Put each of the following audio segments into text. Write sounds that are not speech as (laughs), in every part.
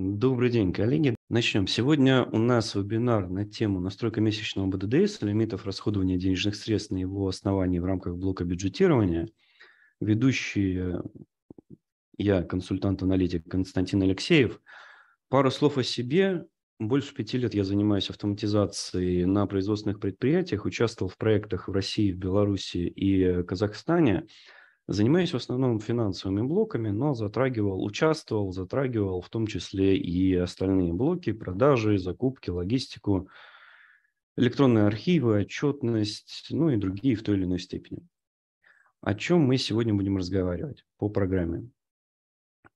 Добрый день, коллеги. Начнем. Сегодня у нас вебинар на тему настройка месячного БДДС, лимитов расходования денежных средств на его основании в рамках блока бюджетирования. Ведущий я, консультант-аналитик Константин Алексеев. Пару слов о себе. Больше пяти лет я занимаюсь автоматизацией на производственных предприятиях, участвовал в проектах в России, в Беларуси и Казахстане – Занимаюсь в основном финансовыми блоками, но затрагивал, участвовал, затрагивал в том числе и остальные блоки, продажи, закупки, логистику, электронные архивы, отчетность, ну и другие в той или иной степени. О чем мы сегодня будем разговаривать по программе?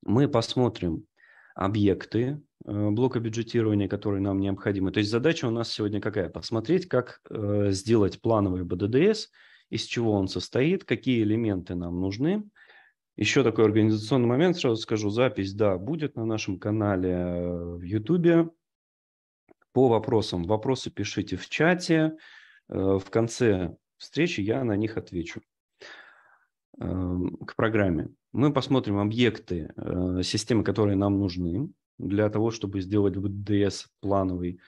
Мы посмотрим объекты э, блока бюджетирования, которые нам необходимы. То есть задача у нас сегодня какая? Посмотреть, как э, сделать плановый БДДС – из чего он состоит, какие элементы нам нужны. Еще такой организационный момент, сразу скажу, запись, да, будет на нашем канале э, в YouTube. По вопросам, вопросы пишите в чате, э, в конце встречи я на них отвечу эм, к программе. Мы посмотрим объекты э, системы, которые нам нужны для того, чтобы сделать ВДС плановый.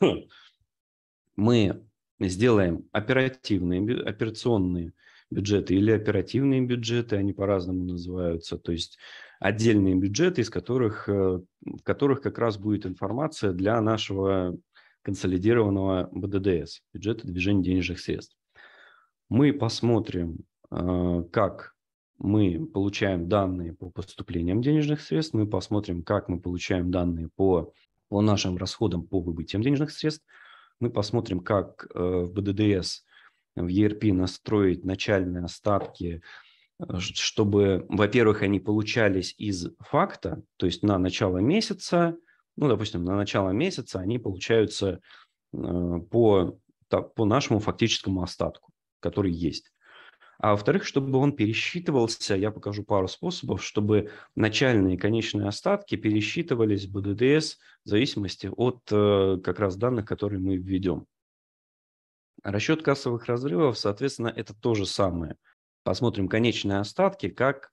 (coughs) Мы сделаем оперативные, операционные бюджеты или оперативные бюджеты, они по-разному называются, то есть отдельные бюджеты, из которых, э, в которых как раз будет информация для нашего консолидированного БДДС, бюджета движения денежных средств. Мы посмотрим, э, как мы получаем данные по поступлениям денежных средств, мы посмотрим, как мы получаем данные по, по нашим расходам, по выбытиям денежных средств – мы посмотрим, как э, в БДДС, в ERP настроить начальные остатки, э, чтобы, во-первых, они получались из факта, то есть на начало месяца, ну, допустим, на начало месяца они получаются э, по, по нашему фактическому остатку, который есть. А во-вторых, чтобы он пересчитывался, я покажу пару способов, чтобы начальные и конечные остатки пересчитывались БДДС в зависимости от э, как раз данных, которые мы введем. Расчет кассовых разрывов, соответственно, это то же самое. Посмотрим конечные остатки, как,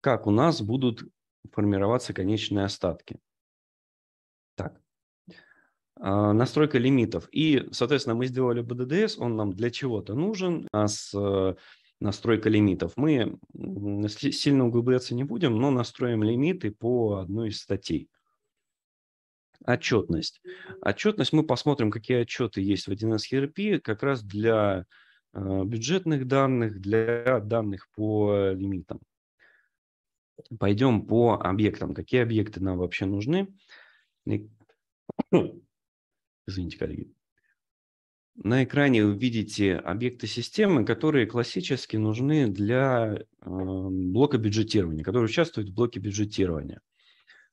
как у нас будут формироваться конечные остатки. Так, а, настройка лимитов. И, соответственно, мы сделали БДДС, он нам для чего-то нужен. У нас э, настройка лимитов. Мы сильно углубляться не будем, но настроим лимиты по одной из статей. Отчетность. Отчетность, мы посмотрим, какие отчеты есть в 1С ERP, как раз для а, бюджетных данных, для данных по лимитам. Пойдем по объектам. Какие объекты нам вообще нужны? (coughs) Извините, коллеги. На экране вы видите объекты системы, которые классически нужны для а, блока бюджетирования, которые участвуют в блоке бюджетирования.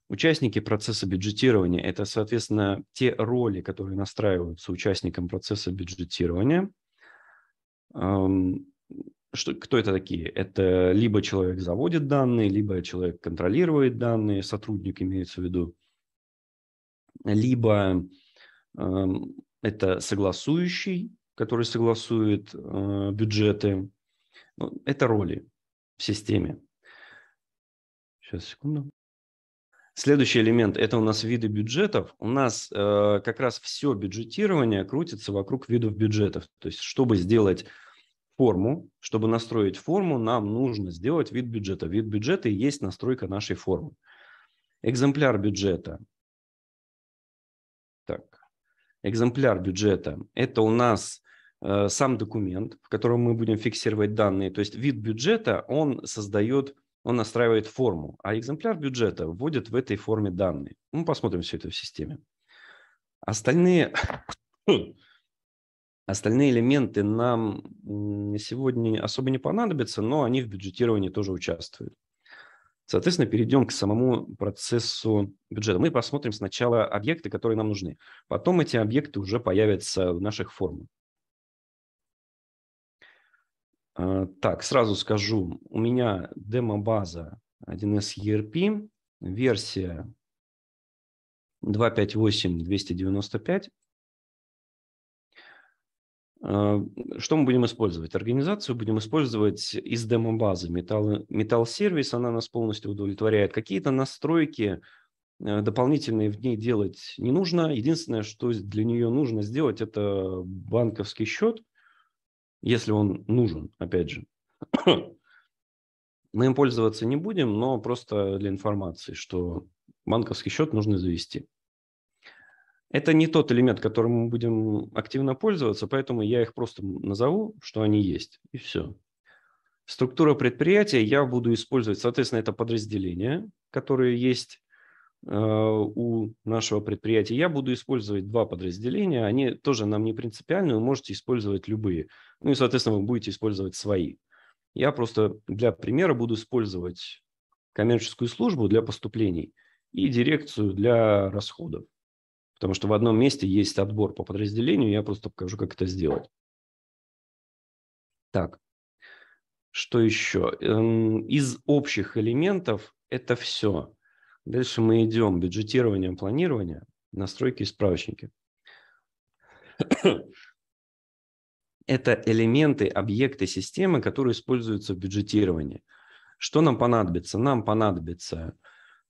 Участники процесса бюджетирования – это, соответственно, те роли, которые настраиваются участником процесса бюджетирования. Что, кто это такие? Это либо человек заводит данные, либо человек контролирует данные, сотрудник имеется в виду, либо это согласующий, который согласует э, бюджеты. Ну, это роли в системе. Сейчас, секунду. Следующий элемент – это у нас виды бюджетов. У нас э, как раз все бюджетирование крутится вокруг видов бюджетов. То есть, чтобы сделать форму, чтобы настроить форму, нам нужно сделать вид бюджета. Вид бюджета и есть настройка нашей формы. Экземпляр бюджета экземпляр бюджета – это у нас э, сам документ, в котором мы будем фиксировать данные. То есть вид бюджета, он создает, он настраивает форму, а экземпляр бюджета вводит в этой форме данные. Мы посмотрим все это в системе. Остальные, (coughs) остальные элементы нам сегодня особо не понадобятся, но они в бюджетировании тоже участвуют. Соответственно, перейдем к самому процессу бюджета. Мы посмотрим сначала объекты, которые нам нужны. Потом эти объекты уже появятся в наших формах. А, так, сразу скажу, у меня демо-база 1С ERP, версия 258-295. А, что мы будем использовать? Организацию будем использовать из демо-базы. Металл, сервис, она нас полностью удовлетворяет. Какие-то настройки э, дополнительные в ней делать не нужно. Единственное, что для нее нужно сделать, это банковский счет, если он нужен, опять же. Мы им пользоваться не будем, но просто для информации, что банковский счет нужно завести. Это не тот элемент, которым мы будем активно пользоваться, поэтому я их просто назову, что они есть, и все. Структура предприятия я буду использовать, соответственно, это подразделения, которые есть э, у нашего предприятия. Я буду использовать два подразделения, они тоже нам не принципиальны, вы можете использовать любые. Ну и, соответственно, вы будете использовать свои. Я просто для примера буду использовать коммерческую службу для поступлений и дирекцию для расходов. Потому что в одном месте есть отбор по подразделению, я просто покажу, как это сделать. Так, что еще? Эм, из общих элементов это все. Дальше мы идем бюджетирование, планирование, настройки и справочники. (coughs) Это элементы, объекты системы, которые используются в бюджетировании. Что нам понадобится? Нам понадобится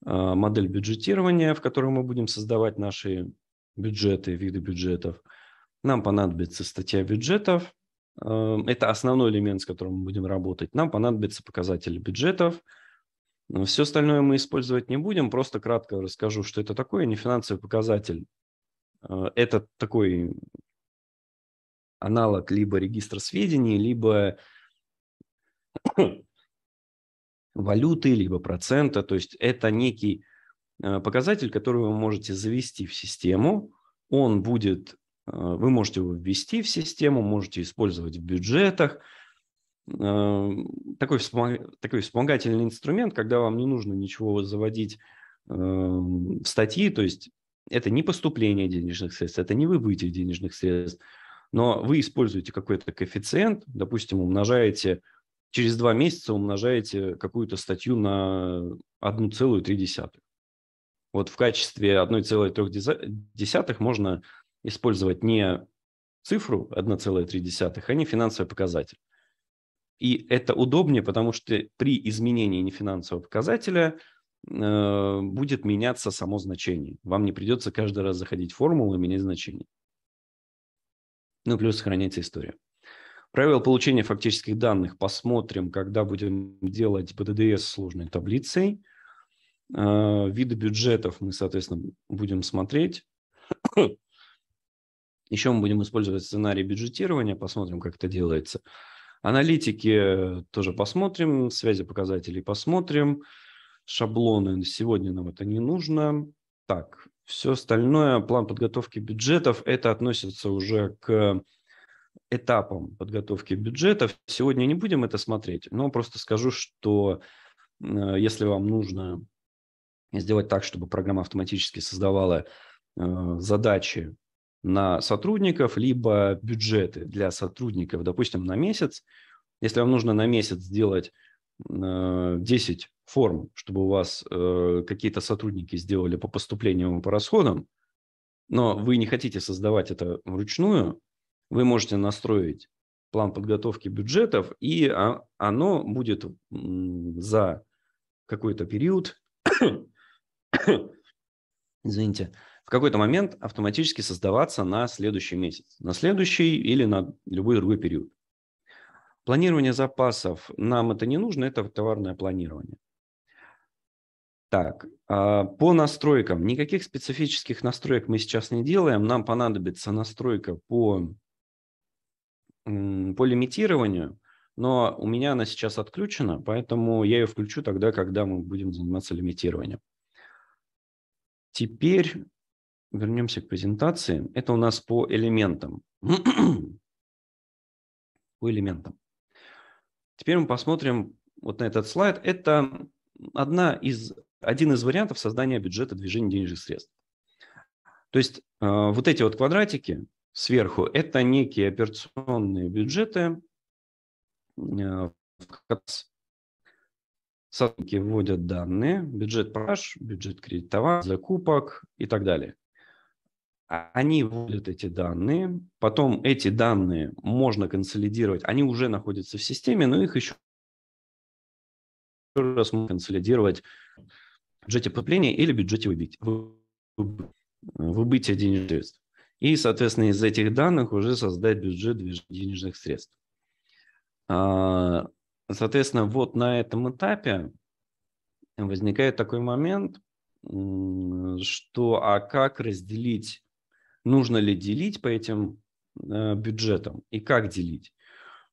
а, модель бюджетирования, в которой мы будем создавать наши бюджеты, виды бюджетов. Нам понадобится статья бюджетов. А, это основной элемент, с которым мы будем работать. Нам понадобится показатели бюджетов. Все остальное мы использовать не будем. Просто кратко расскажу, что это такое. Не финансовый показатель. А, это такой аналог либо регистра сведений, либо валюты, либо процента. То есть это некий э, показатель, который вы можете завести в систему. Он будет, э, вы можете его ввести в систему, можете использовать в бюджетах. Э, такой, вспомог, такой вспомогательный инструмент, когда вам не нужно ничего заводить в эм, статьи, то есть это не поступление денежных средств, это не выбытие денежных средств, но вы используете какой-то коэффициент, допустим, умножаете через два месяца умножаете какую-то статью на 1,3. Вот в качестве 1,3 можно использовать не цифру 1,3, а не финансовый показатель. И это удобнее, потому что при изменении нефинансового показателя э, будет меняться само значение. Вам не придется каждый раз заходить в формулу и менять значение. Ну, плюс сохраняется история. Правила получения фактических данных посмотрим, когда будем делать БДДС сложной таблицей. А, виды бюджетов мы, соответственно, будем смотреть. (coughs) Еще мы будем использовать сценарий бюджетирования, посмотрим, как это делается. Аналитики тоже посмотрим, связи показателей посмотрим. Шаблоны сегодня нам это не нужно. Так, все остальное, план подготовки бюджетов, это относится уже к этапом подготовки бюджета. Сегодня не будем это смотреть, но просто скажу, что э, если вам нужно сделать так, чтобы программа автоматически создавала э, задачи на сотрудников, либо бюджеты для сотрудников, допустим, на месяц. Если вам нужно на месяц сделать 10 э, форм, чтобы у вас какие-то сотрудники сделали по поступлениям и по расходам, но вы не хотите создавать это вручную, вы можете настроить план подготовки бюджетов, и а, оно будет за какой-то период, (coughs) извините, в какой-то момент автоматически создаваться на следующий месяц, на следующий или на любой другой период. Планирование запасов нам это не нужно, это товарное планирование. Так, а, по настройкам. Никаких специфических настроек мы сейчас не делаем. Нам понадобится настройка по по лимитированию, но у меня она сейчас отключена, поэтому я ее включу тогда, когда мы будем заниматься лимитированием. Теперь вернемся к презентации. Это у нас по элементам. (clears throat) по элементам. Теперь мы посмотрим вот на этот слайд. Это одна из, один из вариантов создания бюджета движения денежных средств. То есть э, вот эти вот квадратики, сверху. Это некие операционные бюджеты, э, в сотрудники вводят данные, бюджет продаж, бюджет кредитования, закупок и так далее. А они вводят эти данные, потом эти данные можно консолидировать, они уже находятся в системе, но их еще раз можно консолидировать в бюджете потребления или бюджете выбытия, выбытия денежных средств и, соответственно, из этих данных уже создать бюджет денежных средств. А, соответственно, вот на этом этапе возникает такой момент, что а как разделить, нужно ли делить по этим э, бюджетам и как делить.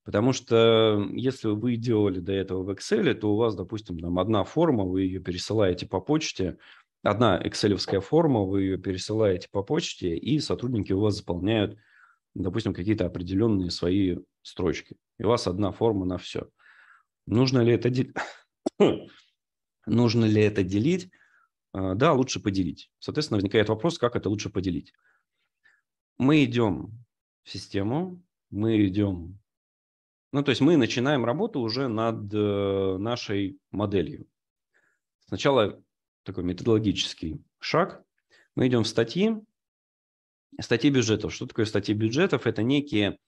Потому что если вы делали до этого в Excel, то у вас, допустим, там одна форма, вы ее пересылаете по почте, одна excel форма, вы ее пересылаете по почте, и сотрудники у вас заполняют, допустим, какие-то определенные свои строчки. И у вас одна форма на все. Нужно ли это, дел... (coughs) Нужно ли это делить? А, да, лучше поделить. Соответственно, возникает вопрос, как это лучше поделить. Мы идем в систему, мы идем... Ну, то есть мы начинаем работу уже над э, нашей моделью. Сначала такой методологический шаг. Мы идем в статьи, статьи бюджетов. Что такое статьи бюджетов? Это некие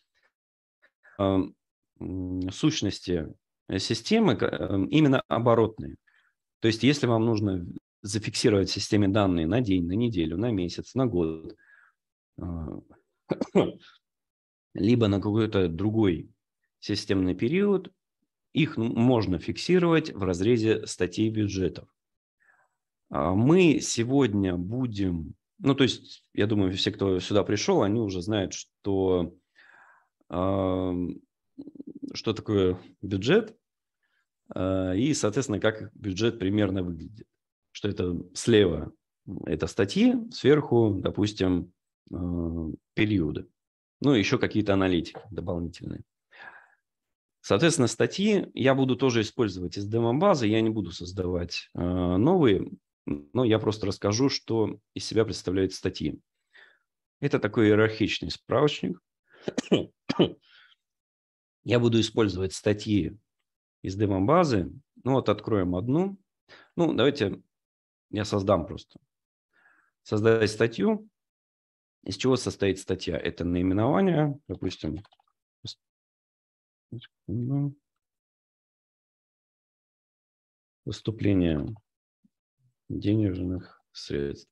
эм, э, сущности системы, э, именно оборотные. То есть, если вам нужно зафиксировать в системе данные на день, на неделю, на месяц, на год, э, (coughs) либо на какой-то другой системный период, их можно фиксировать в разрезе статей бюджетов. А мы сегодня будем, ну то есть, я думаю, все, кто сюда пришел, они уже знают, что, что такое бюджет а, и, соответственно, как бюджет примерно выглядит. Что это слева это статьи, сверху, допустим, а, периоды. Ну, еще какие-то аналитики дополнительные. Соответственно, статьи я буду тоже использовать из демо-базы, я не буду создавать новые. Ну, я просто расскажу, что из себя представляют статьи. Это такой иерархичный справочник. (coughs) Я буду использовать статьи из демобазы. Ну вот откроем одну. Ну, давайте я создам просто. Создать статью. Из чего состоит статья? Это наименование, допустим, выступление денежных средств.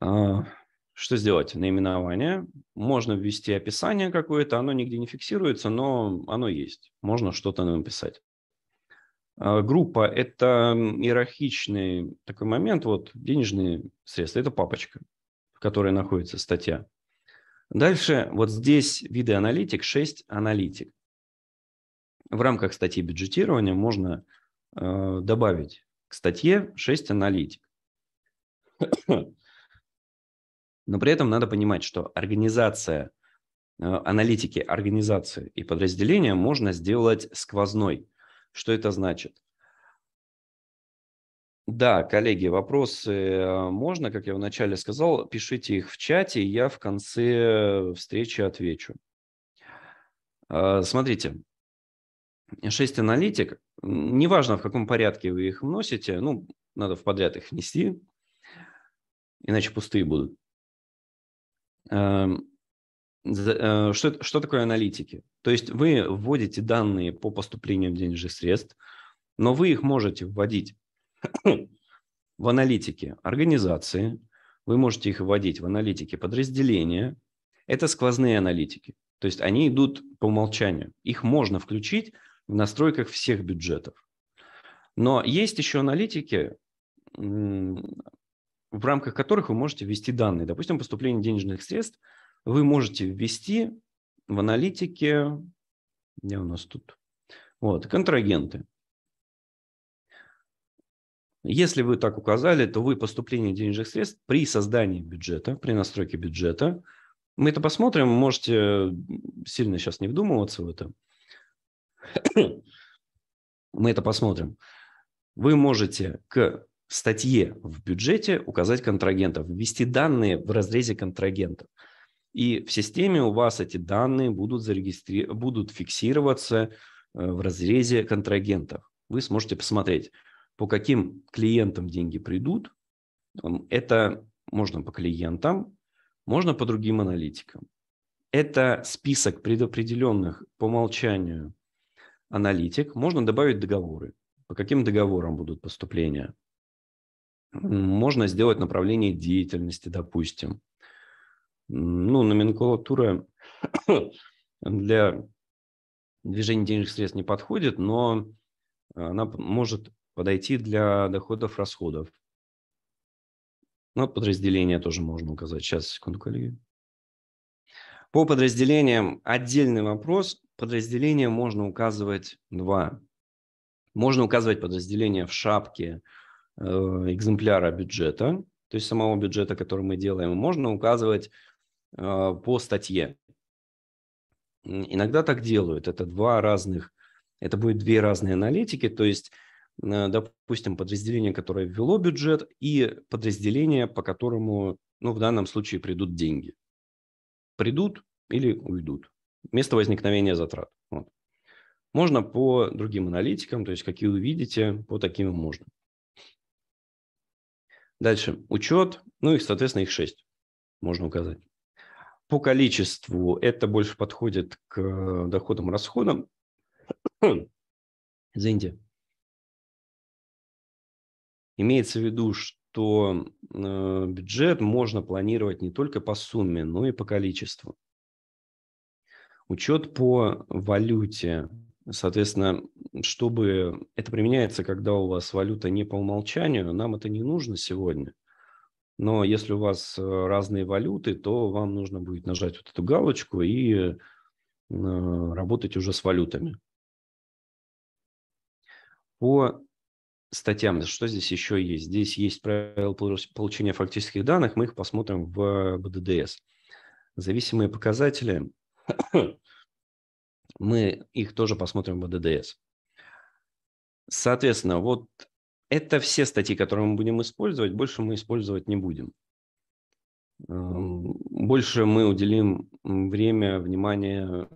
А, что сделать? Наименование. Можно ввести описание какое-то, оно нигде не фиксируется, но оно есть. Можно что-то написать. А, группа – это иерархичный такой момент, вот денежные средства – это папочка, в которой находится статья. Дальше вот здесь виды аналитик, 6 аналитик. В рамках статьи бюджетирования можно э, добавить к статье 6 аналитик. Но при этом надо понимать, что организация э, аналитики организации и подразделения можно сделать сквозной. Что это значит? Да, коллеги, вопросы э, можно, как я вначале сказал, пишите их в чате, я в конце встречи отвечу. Э, смотрите, 6 аналитик, неважно в каком порядке вы их вносите, ну, надо в подряд их внести, иначе пустые будут. Эм, э, что, что такое аналитики? То есть вы вводите данные по поступлению денежных средств, но вы их можете вводить (coughs) в аналитике организации, вы можете их вводить в аналитике подразделения. Это сквозные аналитики, то есть они идут по умолчанию. Их можно включить, в настройках всех бюджетов. Но есть еще аналитики, в рамках которых вы можете ввести данные. Допустим, поступление денежных средств вы можете ввести в аналитике, где у нас тут, вот, контрагенты. Если вы так указали, то вы поступление денежных средств при создании бюджета, при настройке бюджета, мы это посмотрим, можете сильно сейчас не вдумываться в это, (coughs) Мы это посмотрим. Вы можете к статье в бюджете указать контрагентов, ввести данные в разрезе контрагентов. И в системе у вас эти данные будут, зарегистри... будут фиксироваться э, в разрезе контрагентов. Вы сможете посмотреть, по каким клиентам деньги придут. Это можно по клиентам, можно по другим аналитикам. Это список предопределенных по умолчанию аналитик, можно добавить договоры. По каким договорам будут поступления? Можно сделать направление деятельности, допустим. Ну, номенклатура (coughs) для движения денежных средств не подходит, но она может подойти для доходов-расходов. Ну подразделения тоже можно указать. Сейчас, секунду, коллеги. По подразделениям отдельный вопрос подразделения можно указывать два. Можно указывать подразделение в шапке э, экземпляра бюджета, то есть самого бюджета, который мы делаем, можно указывать э, по статье. Иногда так делают. Это два разных, это будет две разные аналитики, то есть э, допустим, подразделение, которое ввело бюджет, и подразделение, по которому, ну, в данном случае придут деньги. Придут или уйдут место возникновения затрат. Вот. Можно по другим аналитикам, то есть какие увидите, по таким можно. Дальше учет, ну и, соответственно, их 6 можно указать. По количеству это больше подходит к доходам-расходам. (clears throat) Извините. Имеется в виду, что э, бюджет можно планировать не только по сумме, но и по количеству. Учет по валюте. Соответственно, чтобы это применяется, когда у вас валюта не по умолчанию, нам это не нужно сегодня. Но если у вас э, разные валюты, то вам нужно будет нажать вот эту галочку и э, работать уже с валютами. По статьям, что здесь еще есть? Здесь есть правила получения фактических данных, мы их посмотрим в БДДС. Э, Зависимые показатели мы их тоже посмотрим в ДДС. Соответственно, вот это все статьи, которые мы будем использовать, больше мы использовать не будем. Эм, больше мы уделим время, внимание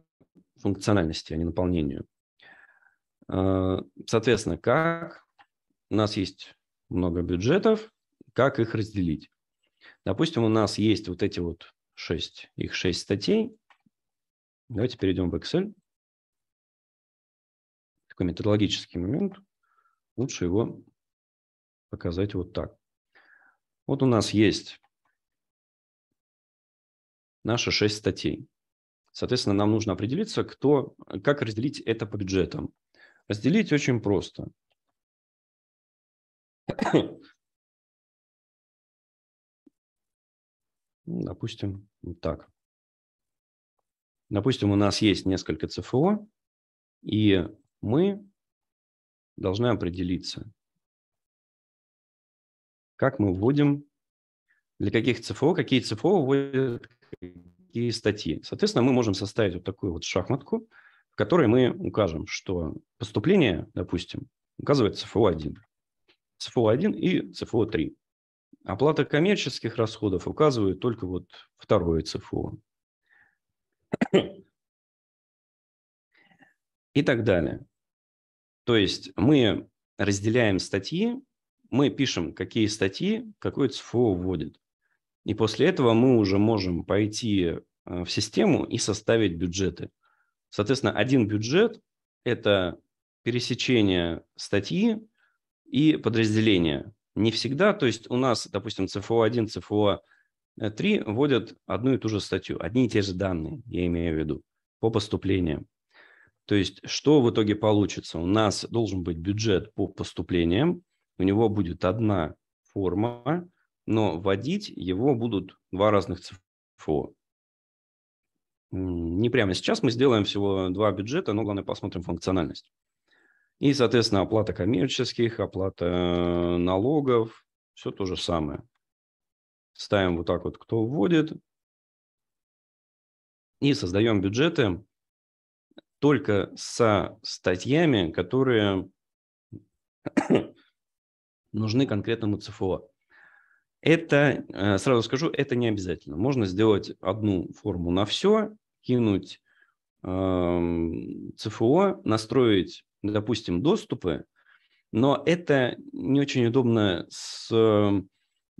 функциональности, а не наполнению. Э, соответственно, как у нас есть много бюджетов, как их разделить? Допустим, у нас есть вот эти вот шесть, их шесть статей. Давайте перейдем в Excel. Такой методологический момент. Лучше его показать вот так. Вот у нас есть наши шесть статей. Соответственно, нам нужно определиться, кто, как разделить это по бюджетам. Разделить очень просто. (coughs) Ну, допустим, вот так. Допустим, у нас есть несколько ЦФО, и мы должны определиться, как мы вводим, для каких ЦФО, какие ЦФО вводят какие статьи. Соответственно, мы можем составить вот такую вот шахматку, в которой мы укажем, что поступление, допустим, указывает ЦФО-1, ЦФО-1 и ЦФО-3. Оплата коммерческих расходов указывает только вот второе ЦФО и так далее. То есть мы разделяем статьи, мы пишем, какие статьи, какой ЦФО вводит. И после этого мы уже можем пойти э, в систему и составить бюджеты. Соответственно, один бюджет – это пересечение статьи и подразделения. Не всегда, то есть у нас, допустим, ЦФО-1, ЦФО Э, три вводят одну и ту же статью, одни и те же данные, я имею в виду, по поступлениям. То есть что в итоге получится? У нас должен быть бюджет по поступлениям, у него будет одна форма, но вводить его будут два разных ЦФО. Не прямо сейчас, мы сделаем всего два бюджета, но главное посмотрим функциональность. И, соответственно, оплата коммерческих, оплата э, налогов, все то же самое ставим вот так вот, кто вводит, и создаем бюджеты только со статьями, которые (coughs) нужны конкретному ЦФО. Это, э, сразу скажу, это не обязательно. Можно сделать одну форму на все, кинуть э, ЦФО, настроить, допустим, доступы, но это не очень удобно с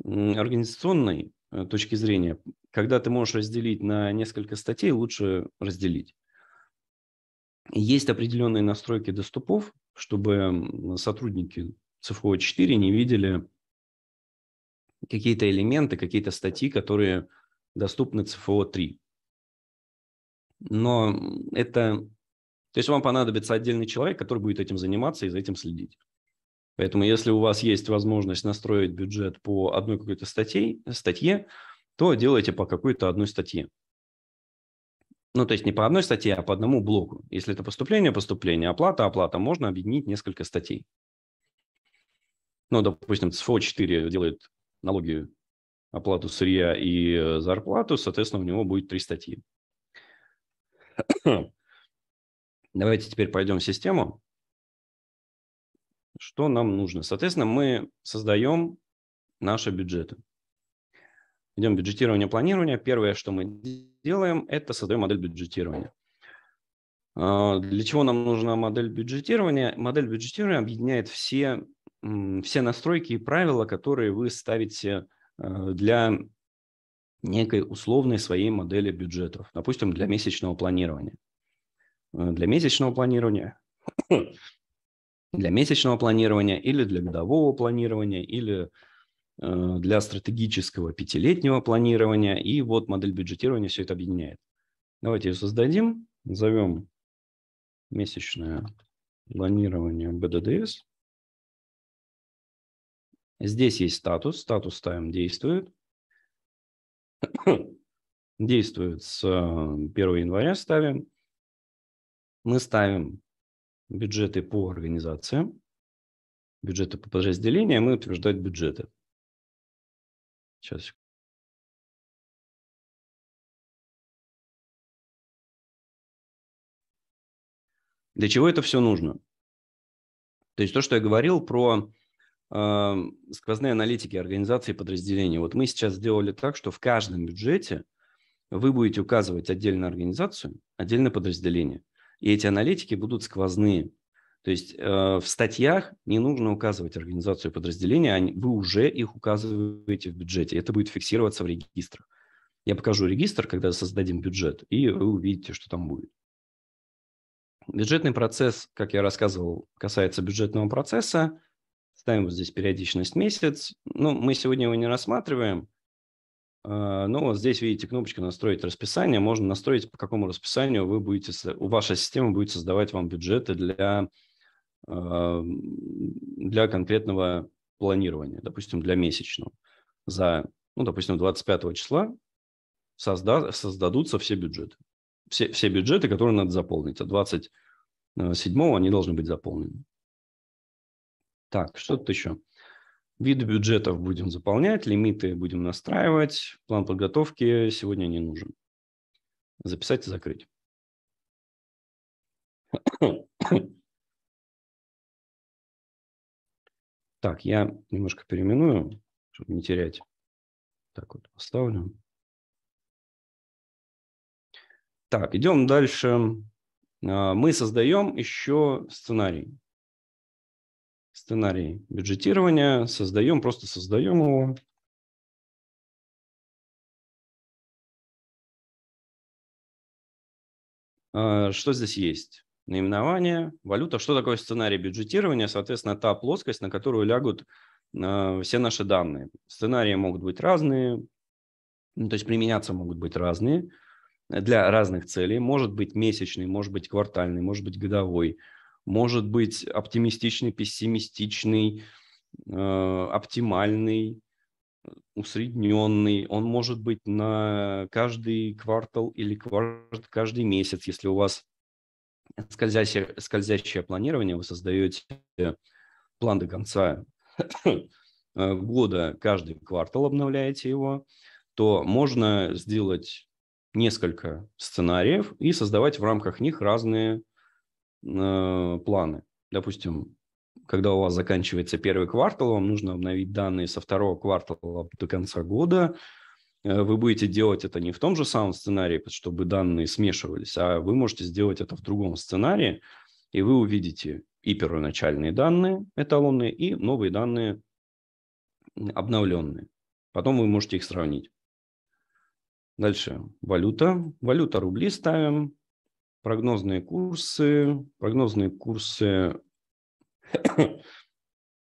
организационной э, точки зрения, когда ты можешь разделить на несколько статей, лучше разделить. Есть определенные настройки доступов, чтобы сотрудники ЦФО 4 не видели какие-то элементы, какие-то статьи, которые доступны ЦФО 3. Но это... То есть вам понадобится отдельный человек, который будет этим заниматься и за этим следить. Поэтому если у вас есть возможность настроить бюджет по одной какой-то статье, статье то делайте по какой-то одной статье. Ну, то есть не по одной статье, а по одному блоку. Если это поступление, поступление, оплата, оплата, можно объединить несколько статей. Ну, допустим, СФО 4 делает налоги, оплату сырья и э, зарплату, соответственно, у него будет три статьи. Давайте теперь пойдем в систему что нам нужно. Соответственно, мы создаем наши бюджеты. Идем бюджетирование, планирование. Первое, что мы делаем, это создаем модель бюджетирования. А, для чего нам нужна модель бюджетирования? Модель бюджетирования объединяет все, все настройки и правила, которые вы ставите э, для некой условной своей модели бюджетов, допустим, для месячного планирования. Э, для месячного планирования для месячного планирования или для годового планирования или э, для стратегического пятилетнего планирования. И вот модель бюджетирования все это объединяет. Давайте ее создадим, назовем месячное планирование BDDS. Здесь есть статус, статус ставим действует. (coughs) действует с 1 э, января ставим. Мы ставим бюджеты по организациям, бюджеты по подразделениям и утверждать бюджеты. Сейчас. Для чего это все нужно? То есть то, что я говорил про э, сквозные аналитики организации и подразделений. Вот мы сейчас сделали так, что в каждом бюджете вы будете указывать отдельно организацию, отдельно подразделение. И эти аналитики будут сквозные. То есть э, в статьях не нужно указывать организацию подразделения, они, вы уже их указываете в бюджете. Это будет фиксироваться в регистрах. Я покажу регистр, когда создадим бюджет, и вы увидите, что там будет. Бюджетный процесс, как я рассказывал, касается бюджетного процесса. Ставим вот здесь периодичность месяц. ну, мы сегодня его не рассматриваем. Э, ну, вот здесь видите кнопочку «Настроить расписание». Можно настроить, по какому расписанию вы будете, у ваша система будет создавать вам бюджеты для, э, для конкретного планирования, допустим, для месячного. За, ну, допустим, 25 числа созда, создадутся все бюджеты. Все, все бюджеты, которые надо заполнить. А 27 э, они должны быть заполнены. Так, что тут еще? Виды бюджетов будем заполнять, лимиты будем настраивать, план подготовки сегодня не нужен. Записать и закрыть. Так, я немножко переименую, чтобы не терять. Так вот поставлю. Так, идем дальше. А, мы создаем еще сценарий сценарий бюджетирования, создаем, просто создаем его, а, Что здесь есть? Наименование, валюта. Что такое сценарий бюджетирования? Соответственно, та плоскость, на которую лягут а, все наши данные. Сценарии могут быть разные, ну, то есть применяться могут быть разные для разных целей. Может быть месячный, может быть квартальный, может быть годовой может быть оптимистичный, пессимистичный, э, оптимальный, усредненный. Он может быть на каждый квартал или кварт, каждый месяц. Если у вас скользящее, скользящее планирование, вы создаете план до конца (coughs) э, года, каждый квартал обновляете его, то можно сделать несколько сценариев и создавать в рамках них разные э, планы. Допустим, когда у вас заканчивается первый квартал, вам нужно обновить данные со второго квартала до конца года. Э, вы будете делать это не в том же самом сценарии, чтобы данные смешивались, а вы можете сделать это в другом сценарии, и вы увидите и первоначальные данные эталонные, и новые данные обновленные. Потом вы можете их сравнить. Дальше валюта. Валюта рубли ставим прогнозные курсы. Прогнозные курсы (coughs)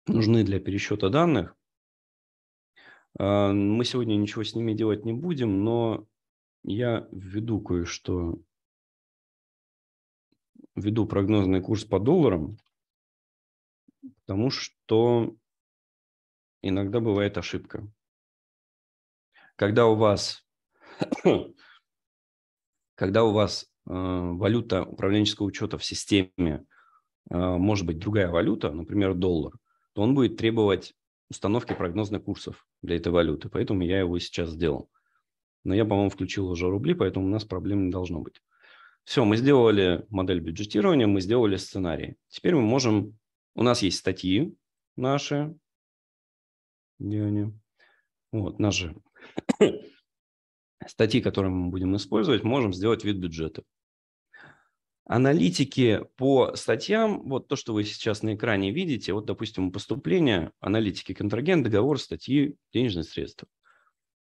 нужны для пересчета данных. А, мы сегодня ничего с ними делать не будем, но я введу кое-что. Введу прогнозный курс по долларам, потому что иногда бывает ошибка. Когда у вас, (coughs) когда у вас Э, валюта управленческого учета в системе э, может быть другая валюта, например, доллар, то он будет требовать установки прогнозных курсов для этой валюты. Поэтому я его сейчас сделал. Но я, по-моему, включил уже рубли, поэтому у нас проблем не должно быть. Все, мы сделали модель бюджетирования, мы сделали сценарий. Теперь мы можем... У нас есть статьи наши. Где они? Вот, наши (coughs) статьи, которые мы будем использовать, можем сделать вид бюджета аналитики по статьям, вот то, что вы сейчас на экране видите, вот, допустим, поступление, аналитики, контрагент, договор, статьи, денежные средства.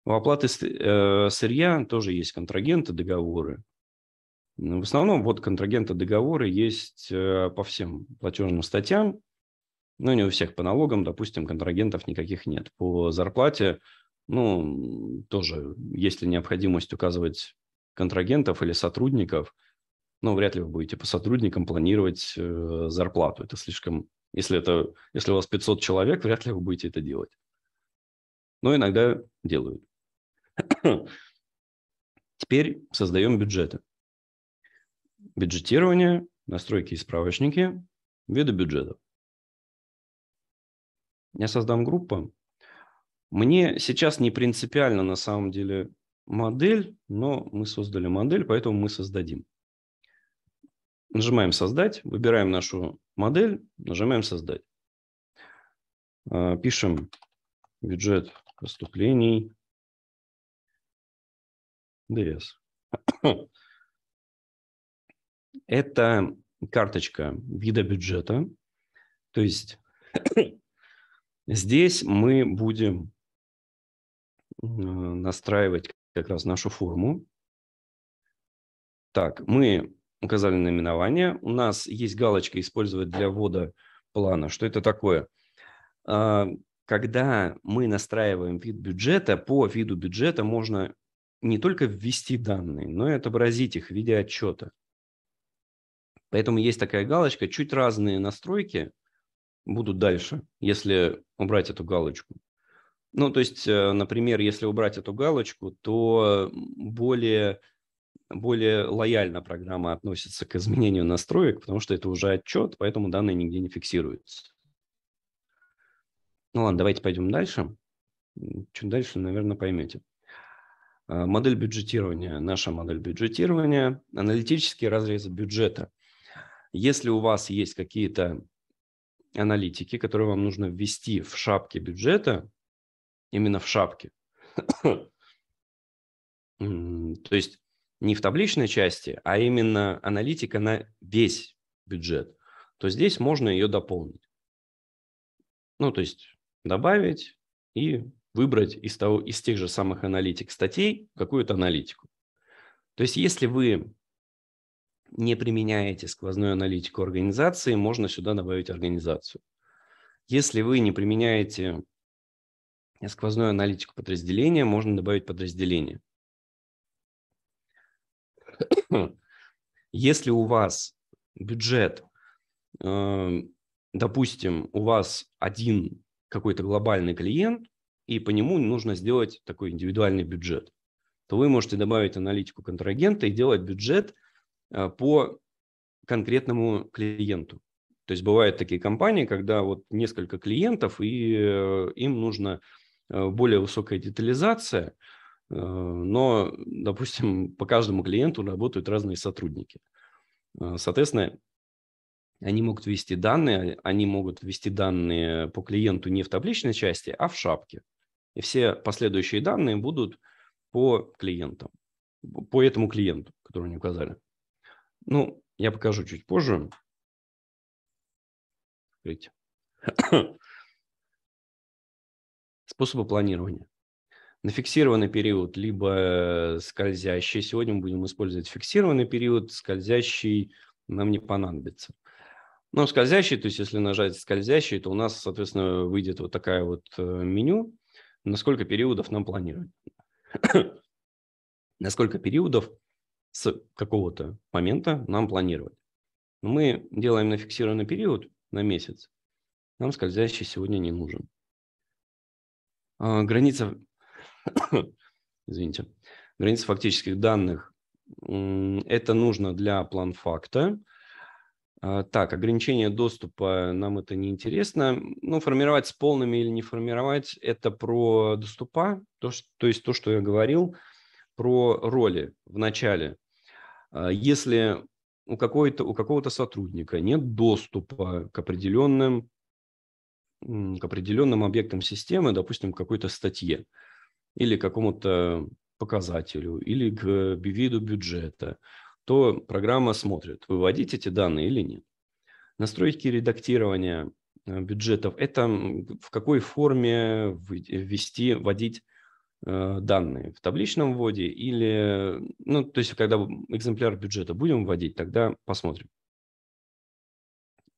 У оплаты э, сырья тоже есть контрагенты, договоры. В основном вот контрагенты, договоры есть э, по всем платежным статьям, но не у всех по налогам, допустим, контрагентов никаких нет. По зарплате, ну, тоже, если необходимость указывать контрагентов или сотрудников – ну, вряд ли вы будете по сотрудникам планировать э, зарплату. Это слишком... Если, это, если у вас 500 человек, вряд ли вы будете это делать. Но иногда делают. Теперь создаем бюджеты. Бюджетирование, настройки и справочники, виды бюджетов. Я создам группу. Мне сейчас не принципиально на самом деле модель, но мы создали модель, поэтому мы создадим. Нажимаем «Создать», выбираем нашу модель, нажимаем «Создать». А, пишем бюджет поступлений ДС. (coughs) Это карточка вида бюджета. То есть (coughs) здесь мы будем э, настраивать как раз нашу форму. Так, мы указали наименование. У нас есть галочка «Использовать для ввода плана». Что это такое? А, когда мы настраиваем вид бюджета, по виду бюджета можно не только ввести данные, но и отобразить их в виде отчета. Поэтому есть такая галочка, чуть разные настройки будут дальше, если убрать эту галочку. Ну, то есть, э, например, если убрать эту галочку, то более более лояльно программа относится к изменению настроек, потому что это уже отчет, поэтому данные нигде не фиксируются. Ну ладно, давайте пойдем дальше. Чуть дальше, наверное, поймете. А, модель бюджетирования, наша модель бюджетирования, аналитический разрез бюджета. Если у вас есть какие-то аналитики, которые вам нужно ввести в шапке бюджета, именно в шапке, (coughs) то есть не в табличной части, а именно аналитика на весь бюджет, то здесь можно ее дополнить. Ну, то есть добавить и выбрать из, того, из тех же самых аналитик статей какую-то аналитику. То есть если вы не применяете сквозную аналитику организации, можно сюда добавить организацию. Если вы не применяете сквозную аналитику подразделения, можно добавить подразделение. (coughs) Если у вас бюджет, эм, допустим, у вас один какой-то глобальный клиент, и по нему нужно сделать такой индивидуальный бюджет, то вы можете добавить аналитику контрагента и делать бюджет э, по конкретному клиенту. То есть бывают такие компании, когда вот несколько клиентов, и э, им нужно э, более высокая детализация – Э, но, допустим, по каждому клиенту работают разные сотрудники. Э, соответственно, они могут ввести данные, а, они могут ввести данные по клиенту не в табличной части, а в шапке. И все последующие данные будут по клиентам, по этому клиенту, который они указали. Ну, я покажу чуть позже. (coughs) Способы планирования на фиксированный период, либо э, скользящий. Сегодня мы будем использовать фиксированный период, скользящий нам не понадобится. Но скользящий, то есть если нажать скользящий, то у нас, соответственно, выйдет вот такая вот э, меню, Насколько периодов нам планировать. (coughs) Насколько периодов с какого-то момента нам планировать. Мы делаем на фиксированный период, на месяц. Нам скользящий сегодня не нужен. А, граница (coughs) Извините. границы фактических данных. Это нужно для план-факта. А, так, ограничение доступа нам это не интересно. Ну, формировать с полными или не формировать, это про доступа, то, что, то есть то, что я говорил, про роли в начале. А, если у, какой-то, у какого-то сотрудника нет доступа к определенным, к определенным объектам системы, допустим, к какой-то статье, или какому-то показателю, или к виду бюджета, то программа смотрит, выводить эти данные или нет. Настройки редактирования э, бюджетов – это в какой форме э, ввести, вводить э, данные в табличном вводе или, ну, то есть, когда экземпляр бюджета будем вводить, тогда посмотрим.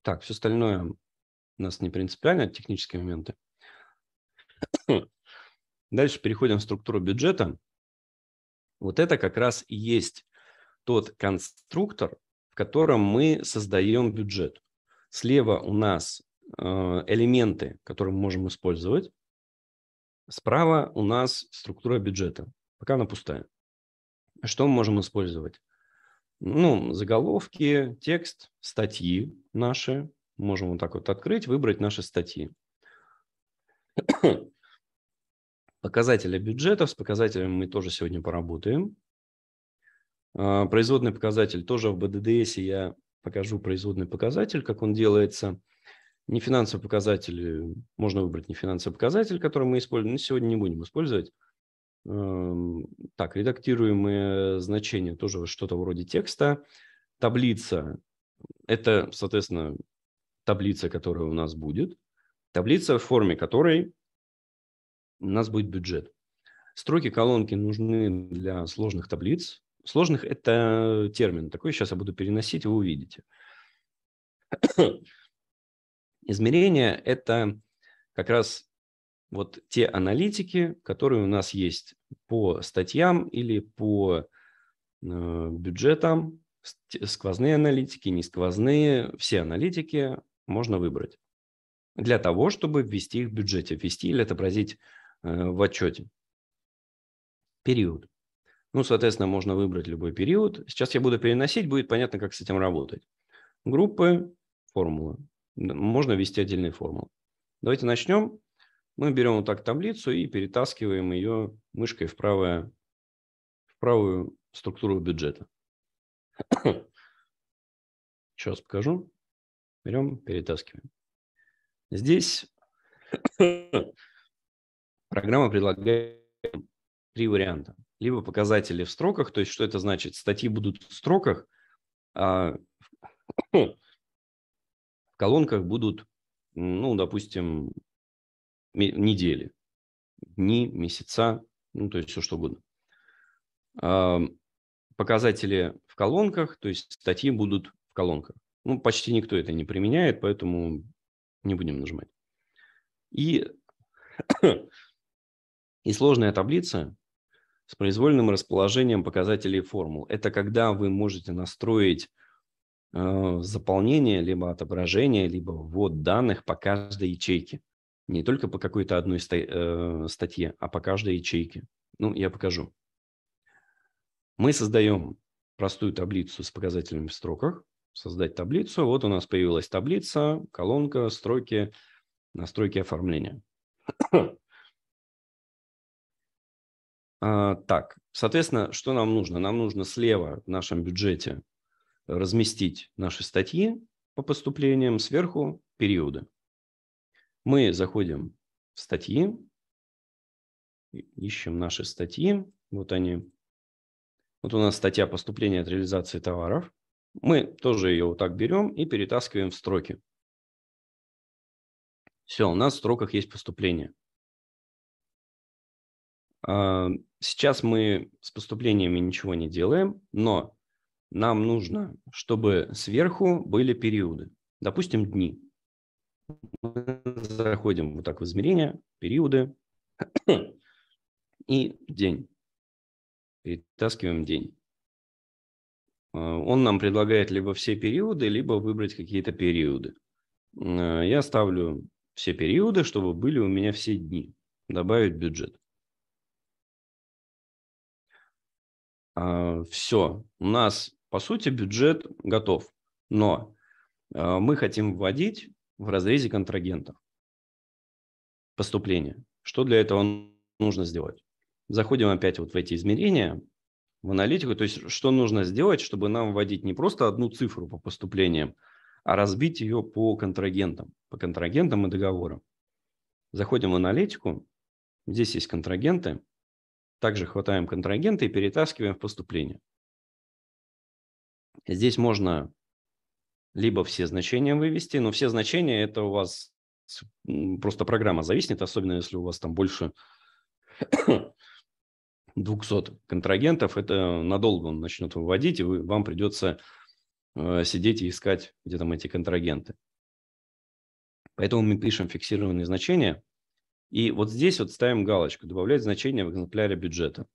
Так, все остальное у нас не принципиально, технические моменты. Дальше переходим в структуру бюджета. Вот это как раз и есть тот конструктор, в котором мы создаем бюджет. Слева у нас э, элементы, которые мы можем использовать. Справа у нас структура бюджета. Пока она пустая. Что мы можем использовать? Ну, заголовки, текст, статьи наши. Можем вот так вот открыть, выбрать наши статьи. Показатели бюджетов, с показателем мы тоже сегодня поработаем. А, производный показатель тоже в БДДС я покажу производный показатель, как он делается. Не финансовый показатель, можно выбрать не финансовый показатель, который мы используем, но сегодня не будем использовать. Эм, так, редактируемые значения тоже что-то вроде текста. Таблица – это, соответственно, таблица, которая у нас будет. Таблица, в форме которой у нас будет бюджет. Строки колонки нужны для сложных таблиц. Сложных – это термин такой, сейчас я буду переносить, вы увидите. (clears throat) Измерения – это как раз вот те аналитики, которые у нас есть по статьям или по э, бюджетам, сквозные аналитики, не сквозные, все аналитики можно выбрать для того, чтобы ввести их в бюджете, ввести или отобразить Э, в отчете. Период. Ну, соответственно, можно выбрать любой период. Сейчас я буду переносить, будет понятно, как с этим работать. Группы, формулы. Можно ввести отдельные формулы. Давайте начнем. Мы берем вот так таблицу и перетаскиваем ее мышкой в, правое, в правую структуру бюджета. Сейчас (coughs) покажу. Берем, перетаскиваем. Здесь Программа предлагает три варианта. Либо показатели в строках, то есть что это значит? Статьи будут в строках, а (clears throat) в колонках будут, ну, допустим, недели, дни, месяца, ну, то есть все что угодно. А, показатели в колонках, то есть статьи будут в колонках. Ну, почти никто это не применяет, поэтому не будем нажимать. И (clears throat) И сложная таблица с произвольным расположением показателей формул. Это когда вы можете настроить э, заполнение, либо отображение, либо ввод данных по каждой ячейке. Не только по какой-то одной ста э, статье, а по каждой ячейке. Ну, я покажу. Мы создаем простую таблицу с показателями в строках. Создать таблицу. Вот у нас появилась таблица, колонка, строки, настройки оформления. А, так, соответственно, что нам нужно? Нам нужно слева в нашем бюджете разместить наши статьи по поступлениям, сверху периоды. Мы заходим в статьи, ищем наши статьи, вот они. Вот у нас статья поступления от реализации товаров. Мы тоже ее вот так берем и перетаскиваем в строки. Все, у нас в строках есть поступление. А, сейчас мы с поступлениями ничего не делаем, но нам нужно, чтобы сверху были периоды, допустим, дни. Мы заходим вот так в измерение, периоды (clears throat) и день. Перетаскиваем день. А, он нам предлагает либо все периоды, либо выбрать какие-то периоды. А, я ставлю все периоды, чтобы были у меня все дни. Добавить бюджет. А, все, у нас, по сути, бюджет готов, но а, мы хотим вводить в разрезе контрагентов поступления. Что для этого нужно сделать? Заходим опять вот в эти измерения, в аналитику. То есть, что нужно сделать, чтобы нам вводить не просто одну цифру по поступлениям, а разбить ее по контрагентам, по контрагентам и договорам. Заходим в аналитику. Здесь есть контрагенты. Также хватаем контрагенты и перетаскиваем в поступление. Здесь можно либо все значения вывести, но все значения это у вас просто программа зависнет, особенно если у вас там больше 200 (coughs) контрагентов, это надолго он начнет выводить, и вы, вам придется э, сидеть и искать, где там эти контрагенты. Поэтому мы пишем фиксированные значения. И вот здесь вот ставим галочку «Добавлять значение в экземпляре бюджета».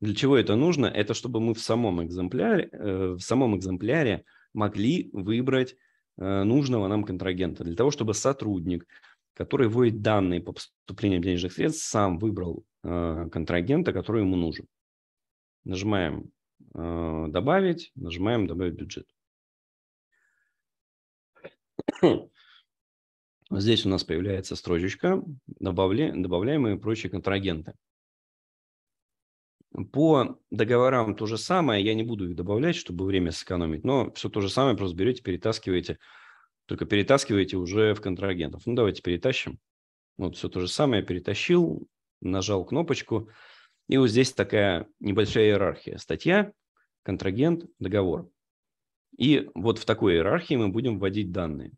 Для чего это нужно? Это чтобы мы в самом экземпляре, э, в самом экземпляре могли выбрать э, нужного нам контрагента, для того, чтобы сотрудник, который вводит данные по поступлению денежных средств, сам выбрал э, контрагента, который ему нужен. Нажимаем «Добавить», нажимаем «Добавить бюджет». Здесь у нас появляется строчечка, добавляемые прочие контрагенты. По договорам то же самое, я не буду их добавлять, чтобы время сэкономить, но все то же самое, просто берете, перетаскиваете, только перетаскиваете уже в контрагентов. Ну, давайте перетащим. Вот все то же самое, перетащил, нажал кнопочку, и вот здесь такая небольшая иерархия. Статья, контрагент, договор. И вот в такой иерархии мы будем вводить данные.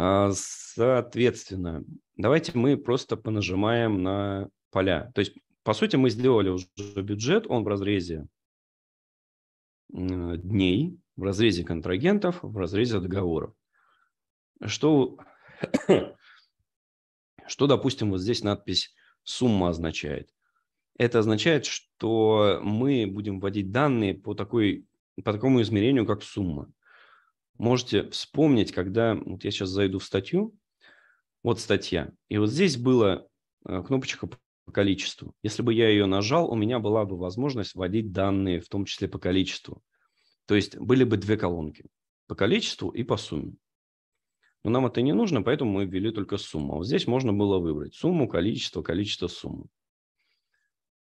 А, соответственно, давайте мы просто понажимаем на поля. То есть, по сути, мы сделали уже бюджет, он в разрезе дней, в разрезе контрагентов, в разрезе договоров. Что, (coughs) что допустим, вот здесь надпись «сумма» означает? Это означает, что мы будем вводить данные по, такой, по такому измерению, как сумма можете вспомнить, когда, вот я сейчас зайду в статью, вот статья, и вот здесь была э, кнопочка по количеству. Если бы я ее нажал, у меня была бы возможность вводить данные, в том числе по количеству. То есть были бы две колонки по количеству и по сумме. Но нам это не нужно, поэтому мы ввели только сумму. А вот здесь можно было выбрать сумму, количество, количество, сумму.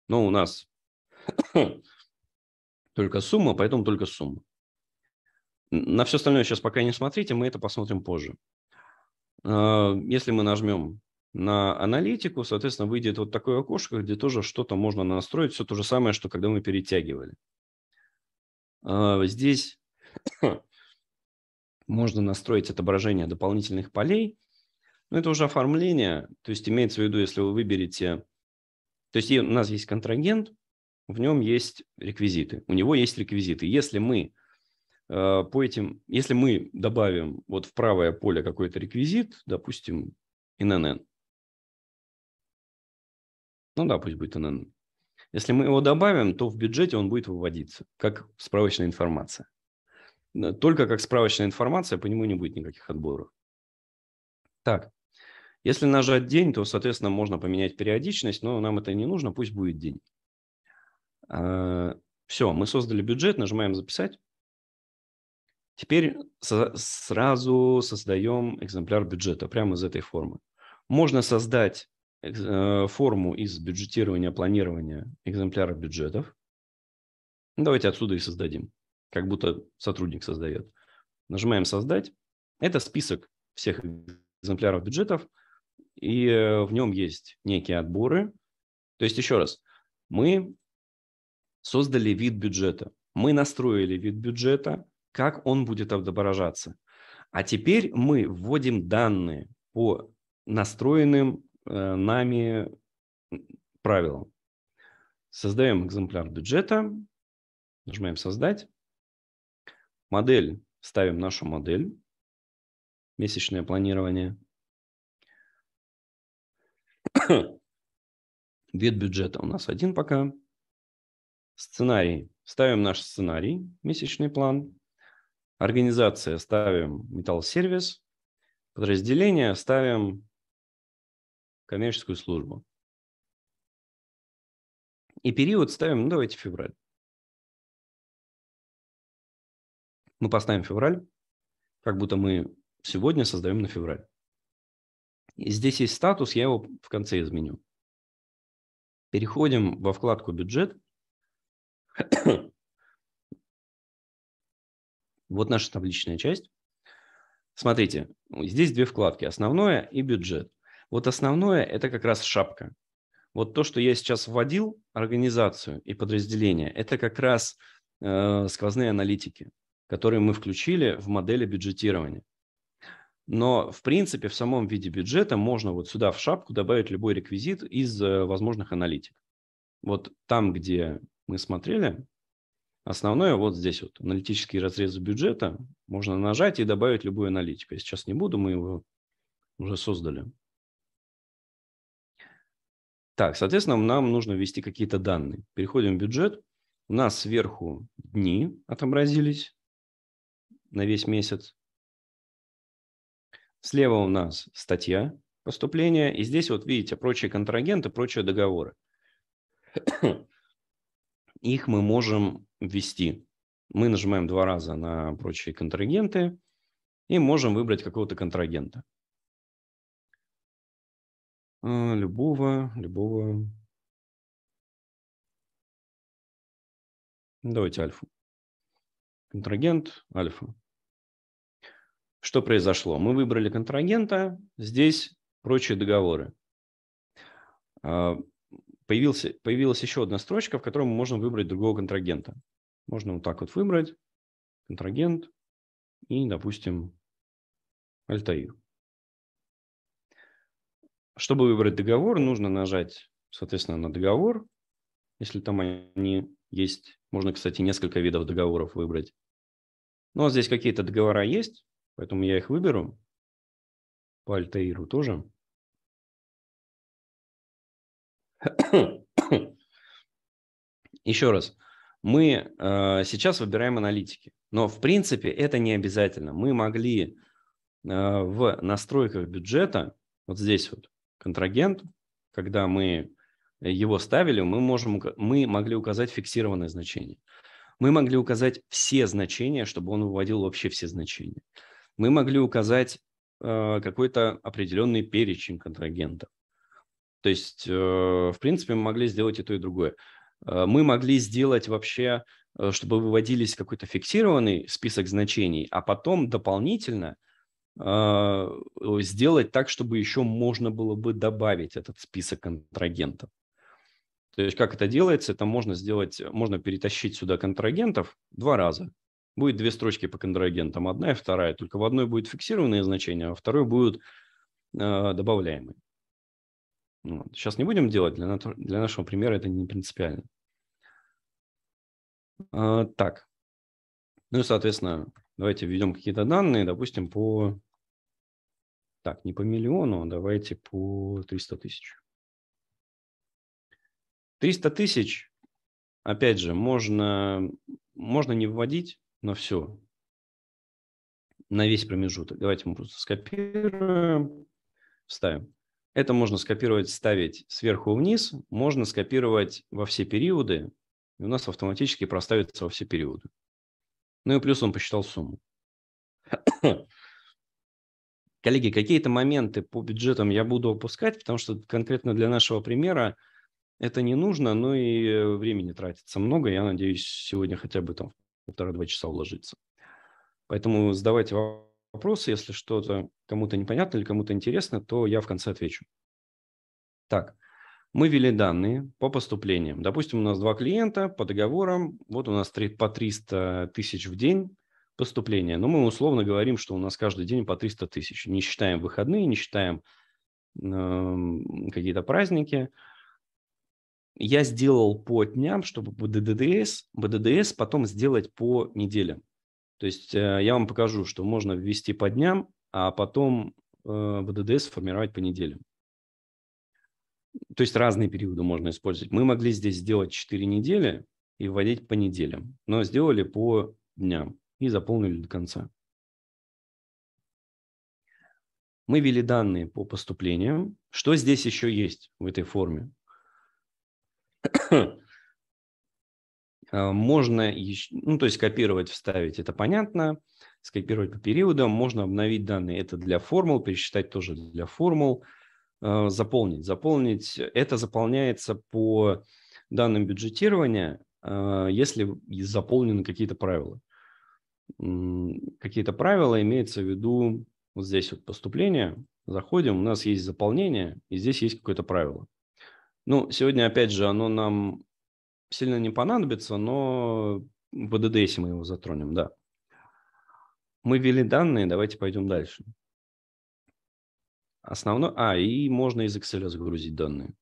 Но у нас (coughs) только сумма, поэтому только сумма. На все остальное сейчас пока не смотрите, мы это посмотрим позже. А, если мы нажмем на аналитику, соответственно, выйдет вот такое окошко, где тоже что-то можно настроить, все то же самое, что когда мы перетягивали. А, здесь (coughs) можно настроить отображение дополнительных полей. Но это уже оформление, то есть имеется в виду, если вы выберете... То есть у нас есть контрагент, в нем есть реквизиты, у него есть реквизиты. Если мы Э, по этим, если мы добавим вот в правое поле какой-то реквизит, допустим, NNN. Ну да, пусть будет NNN. Если мы его добавим, то в бюджете он будет выводиться, как справочная информация. Только как справочная информация, по нему не будет никаких отборов. Так, если нажать день, то, соответственно, можно поменять периодичность, но нам это не нужно, пусть будет день. Э, Все, мы создали бюджет, нажимаем «Записать». Теперь со- сразу создаем экземпляр бюджета прямо из этой формы. Можно создать э, форму из бюджетирования, планирования экземпляра бюджетов. Ну, давайте отсюда и создадим, как будто сотрудник создает. Нажимаем «Создать». Это список всех экземпляров бюджетов, и э, в нем есть некие отборы. То есть еще раз, мы создали вид бюджета, мы настроили вид бюджета – как он будет отображаться. А теперь мы вводим данные по настроенным э, нами правилам. Создаем экземпляр бюджета, нажимаем «Создать». Модель, ставим нашу модель, месячное планирование. (coughs) Вид бюджета у нас один пока. Сценарий. Ставим наш сценарий, месячный план. Организация ставим металл-сервис, подразделение ставим коммерческую службу. И период ставим, ну давайте февраль. Мы поставим февраль, как будто мы сегодня создаем на февраль. И здесь есть статус, я его в конце изменю. Переходим во вкладку «Бюджет». Вот наша табличная часть. Смотрите, здесь две вкладки. Основное и бюджет. Вот основное – это как раз шапка. Вот то, что я сейчас вводил, организацию и подразделение, это как раз э, сквозные аналитики, которые мы включили в модели бюджетирования. Но, в принципе, в самом виде бюджета можно вот сюда в шапку добавить любой реквизит из э, возможных аналитик. Вот там, где мы смотрели, Основное вот здесь вот, аналитические разрезы бюджета. Можно нажать и добавить любую аналитику. Я сейчас не буду, мы его уже создали. Так, соответственно, нам нужно ввести какие-то данные. Переходим в бюджет. У нас сверху дни отобразились на весь месяц. Слева у нас статья поступления. И здесь вот видите прочие контрагенты, прочие договоры. (coughs) Их мы можем ввести, мы нажимаем два раза на прочие контрагенты и можем выбрать какого-то контрагента. А, любого, любого. Давайте альфу. Контрагент, альфа. Что произошло? Мы выбрали контрагента, здесь прочие договоры. А, появился, появилась еще одна строчка, в которой мы можем выбрать другого контрагента. Можно вот так вот выбрать контрагент и, допустим, Альтаир. Чтобы выбрать договор, нужно нажать, соответственно, на договор. Если там они есть, можно, кстати, несколько видов договоров выбрать. Но ну, а здесь какие-то договора есть, поэтому я их выберу. По Альтаиру тоже. (coughs) Еще раз, мы э, сейчас выбираем аналитики, но в принципе это не обязательно. Мы могли э, в настройках бюджета, вот здесь вот контрагент, когда мы его ставили, мы, можем, мы могли указать фиксированное значение. Мы могли указать все значения, чтобы он выводил вообще все значения. Мы могли указать э, какой-то определенный перечень контрагентов. То есть, э, в принципе, мы могли сделать и то, и другое. Э, мы могли сделать вообще, э, чтобы выводились какой-то фиксированный список значений, а потом дополнительно сделать так, чтобы еще можно было бы добавить этот список контрагентов. То есть как это делается? Это можно сделать, можно перетащить сюда контрагентов два раза. Будет две строчки по контрагентам, одна и вторая. Только в одной будет фиксированные значения, а во второй будут э, добавляемые. Вот. Ну Сейчас не будем делать, для, для нашего примера это не принципиально. А, так. Ну и, соответственно, давайте введем какие-то данные, допустим, по... Так, не по миллиону, а давайте по 300 тысяч. 300 тысяч, опять же, можно, можно не вводить на все, на весь промежуток. Давайте мы просто скопируем, вставим. Это можно скопировать, ставить сверху вниз, можно скопировать во все периоды, и у нас автоматически проставится во все периоды. Ну и плюс он посчитал сумму. (coughs) Коллеги, какие-то моменты по бюджетам я буду опускать, потому что конкретно для нашего примера это не нужно, но и э, времени тратится много. Я надеюсь, сегодня хотя бы там полтора-два часа уложиться. Поэтому задавайте вопросы вопросы. Если что-то кому-то непонятно или кому-то интересно, то я в конце отвечу. Так, мы ввели данные по поступлениям. Допустим, у нас два клиента по договорам. Вот у нас 3, по 300 тысяч в день поступления. Но мы условно говорим, что у нас каждый день по 300 тысяч. Не считаем выходные, не считаем э, какие-то праздники. Я сделал по дням, чтобы БДДС, БДДС потом сделать по неделям. То есть э, я вам покажу, что можно ввести по дням, а потом БДДС э, формировать по неделям. То есть разные периоды можно использовать. Мы могли здесь сделать 4 недели и вводить по неделям, но сделали по дням и заполнили до конца. Мы ввели данные по поступлениям. Что здесь еще есть в этой форме? Э, можно, ну, то есть копировать, вставить, это понятно. Скопировать по периодам, можно обновить данные. Это для формул, пересчитать тоже для формул. Э, заполнить, заполнить. Это заполняется по данным бюджетирования, э, если заполнены какие-то правила. Какие-то правила имеется в виду вот здесь вот поступление. Заходим, у нас есть заполнение, и здесь есть какое-то правило. Ну, сегодня, опять же, оно нам сильно не понадобится, но в DDS мы его затронем, да. Мы ввели данные, давайте пойдем дальше. Основное, а, и можно из Excel загрузить данные.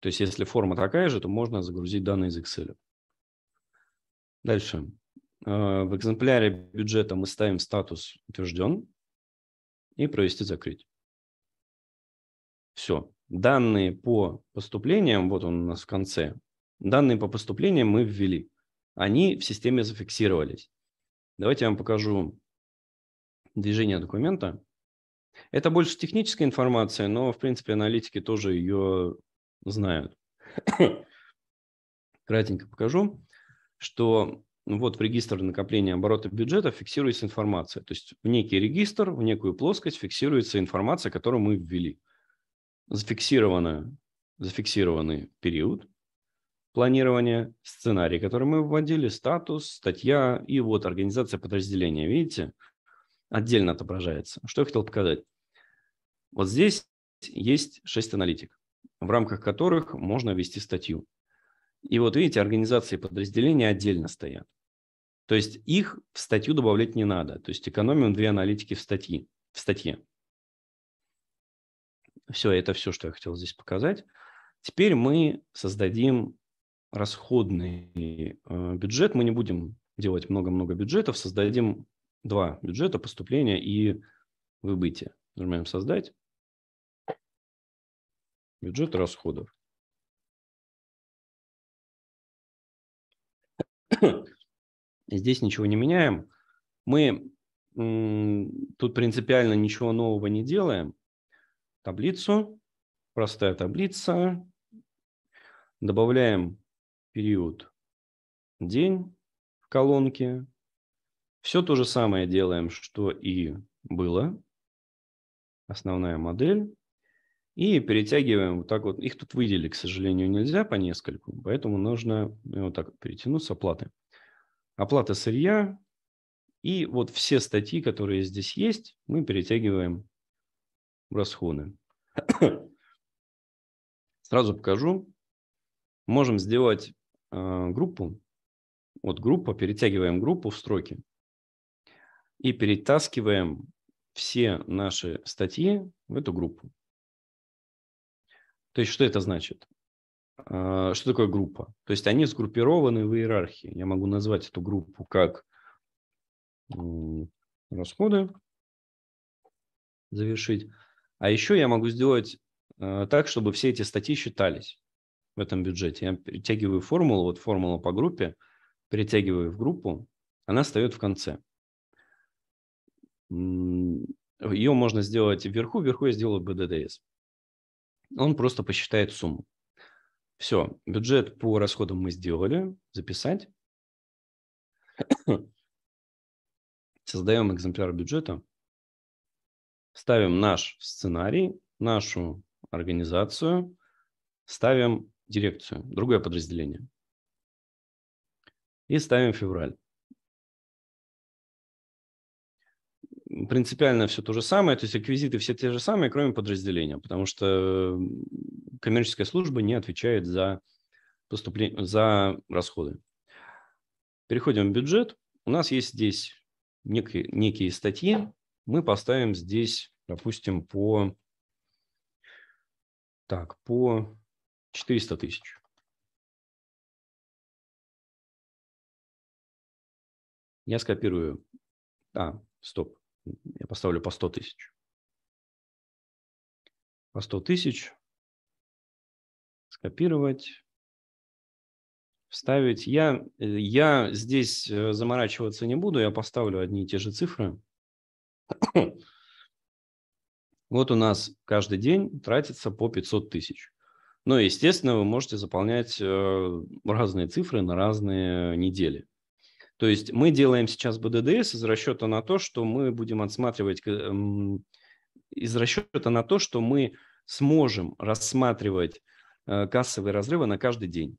То есть, если форма такая же, то можно загрузить данные из Excel. Дальше. Э, в экземпляре бюджета мы ставим статус «Утвержден» и «Провести закрыть». Все. Данные по поступлениям, вот он у нас в конце, Данные по поступлениям мы ввели. Они в системе зафиксировались. Давайте я вам покажу движение документа. Это больше техническая информация, но, в принципе, аналитики тоже ее знают. (coughs) Кратенько покажу, что вот в регистр накопления оборота бюджета фиксируется информация. То есть в некий регистр, в некую плоскость фиксируется информация, которую мы ввели. Зафиксировано, зафиксированный период, планирования, сценарий, который мы вводили, статус, статья и вот организация подразделения. Видите, отдельно отображается. Что я хотел показать? Вот здесь есть 6 аналитик, в рамках которых можно ввести статью. И вот видите, организации подразделения отдельно стоят. То есть их в статью добавлять не надо. То есть экономим две аналитики в, статье. в статье. Все, это все, что я хотел здесь показать. Теперь мы создадим расходный э, бюджет, мы не будем делать много-много бюджетов, создадим два бюджета, поступления и выбытие. Нажимаем «Создать», бюджет расходов. (coughs) Здесь ничего не меняем. Мы тут принципиально ничего нового не делаем. Таблицу, простая таблица. Добавляем период день в колонке. Все то же самое делаем, что и было. Основная модель. И перетягиваем вот так вот. Их тут выделили, к сожалению, нельзя по нескольку, поэтому нужно ну, вот так перетянуть с оплаты. Оплата сырья. И вот все статьи, которые здесь есть, мы перетягиваем в расходы. (coughs) Сразу покажу. Можем сделать Э, группу. Вот группа, перетягиваем группу в строки и перетаскиваем все наши статьи в эту группу. То есть что это значит? Э, что такое группа? То есть они сгруппированы в иерархии. Я могу назвать эту группу как расходы, завершить. А еще я могу сделать э, так, чтобы все эти статьи считались в этом бюджете. Я перетягиваю формулу, вот формула по группе, перетягиваю в группу, она встает в конце. Ее можно сделать вверху, вверху я сделаю БДДС. Он просто посчитает сумму. Все, бюджет по расходам мы сделали, записать. (coughs) Создаем экземпляр бюджета, ставим наш сценарий, нашу организацию, ставим дирекцию, другое подразделение. И ставим февраль. Принципиально все то же самое, то есть реквизиты все те же самые, кроме подразделения, потому что коммерческая служба не отвечает за, поступление, за расходы. Переходим в бюджет. У нас есть здесь некие, некие статьи. Мы поставим здесь, допустим, по... Так, по 400 тысяч. Я скопирую... А, стоп. Я поставлю по 100 тысяч. По 100 тысяч. Скопировать. Вставить. Я, я здесь э, заморачиваться не буду. Я поставлю одни и те же цифры. (coughs) Вот у нас каждый день тратится по 500 тысяч. Ну естественно, вы можете заполнять э, разные цифры на разные э, недели. То есть мы делаем сейчас БДДС из расчета на то, что мы будем отсматривать, эм, из расчета на то, что мы сможем рассматривать э, кассовые разрывы на каждый день.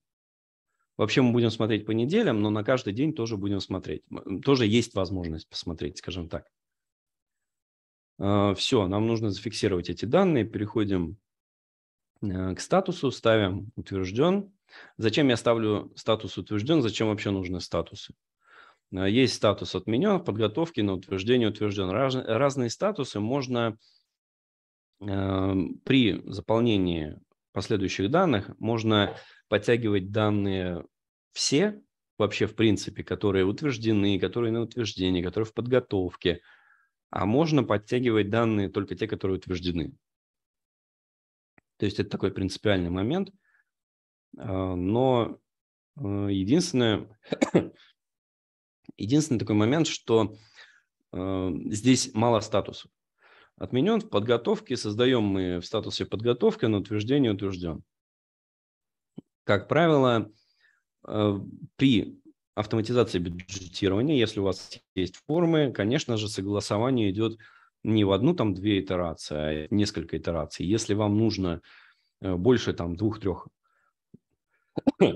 Вообще мы будем смотреть по неделям, но на каждый день тоже будем смотреть. Тоже есть возможность посмотреть, скажем так. Все, нам нужно зафиксировать эти данные. Переходим Э, к статусу ставим утвержден. Зачем я ставлю статус утвержден? Зачем вообще нужны статусы? Э, есть статус отменен, подготовки на утверждение утвержден. Раз, разные статусы можно э, при заполнении последующих данных, можно подтягивать данные все, вообще в принципе, которые утверждены, которые на утверждении, которые в подготовке, а можно подтягивать данные только те, которые утверждены. То есть это такой принципиальный момент. А, но а, единственное, (coughs) единственный такой момент, что а, здесь мало статусов. Отменен в подготовке, создаем мы в статусе подготовки, но утверждение утвержден. Как правило, при автоматизации бюджетирования, если у вас есть формы, конечно же, согласование идет не в одну там две итерации, а несколько итераций. Если вам нужно э, больше там двух-трех (coughs)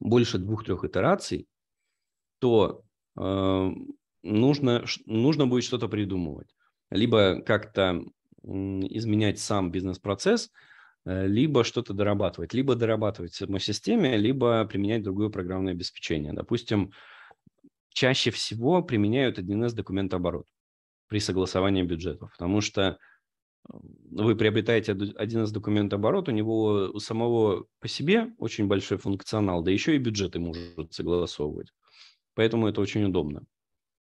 больше двух-трех итераций, то э, нужно, нужно будет что-то придумывать. Либо как-то изменять сам бизнес-процесс, э, либо что-то дорабатывать, либо дорабатывать в самой системе, либо применять другое программное обеспечение. Допустим, чаще всего применяют 1С документооборот при согласовании бюджетов, потому что э, вы приобретаете один из документов оборот, у него э, у самого по себе очень большой функционал, да еще и бюджеты может согласовывать. Поэтому это очень удобно.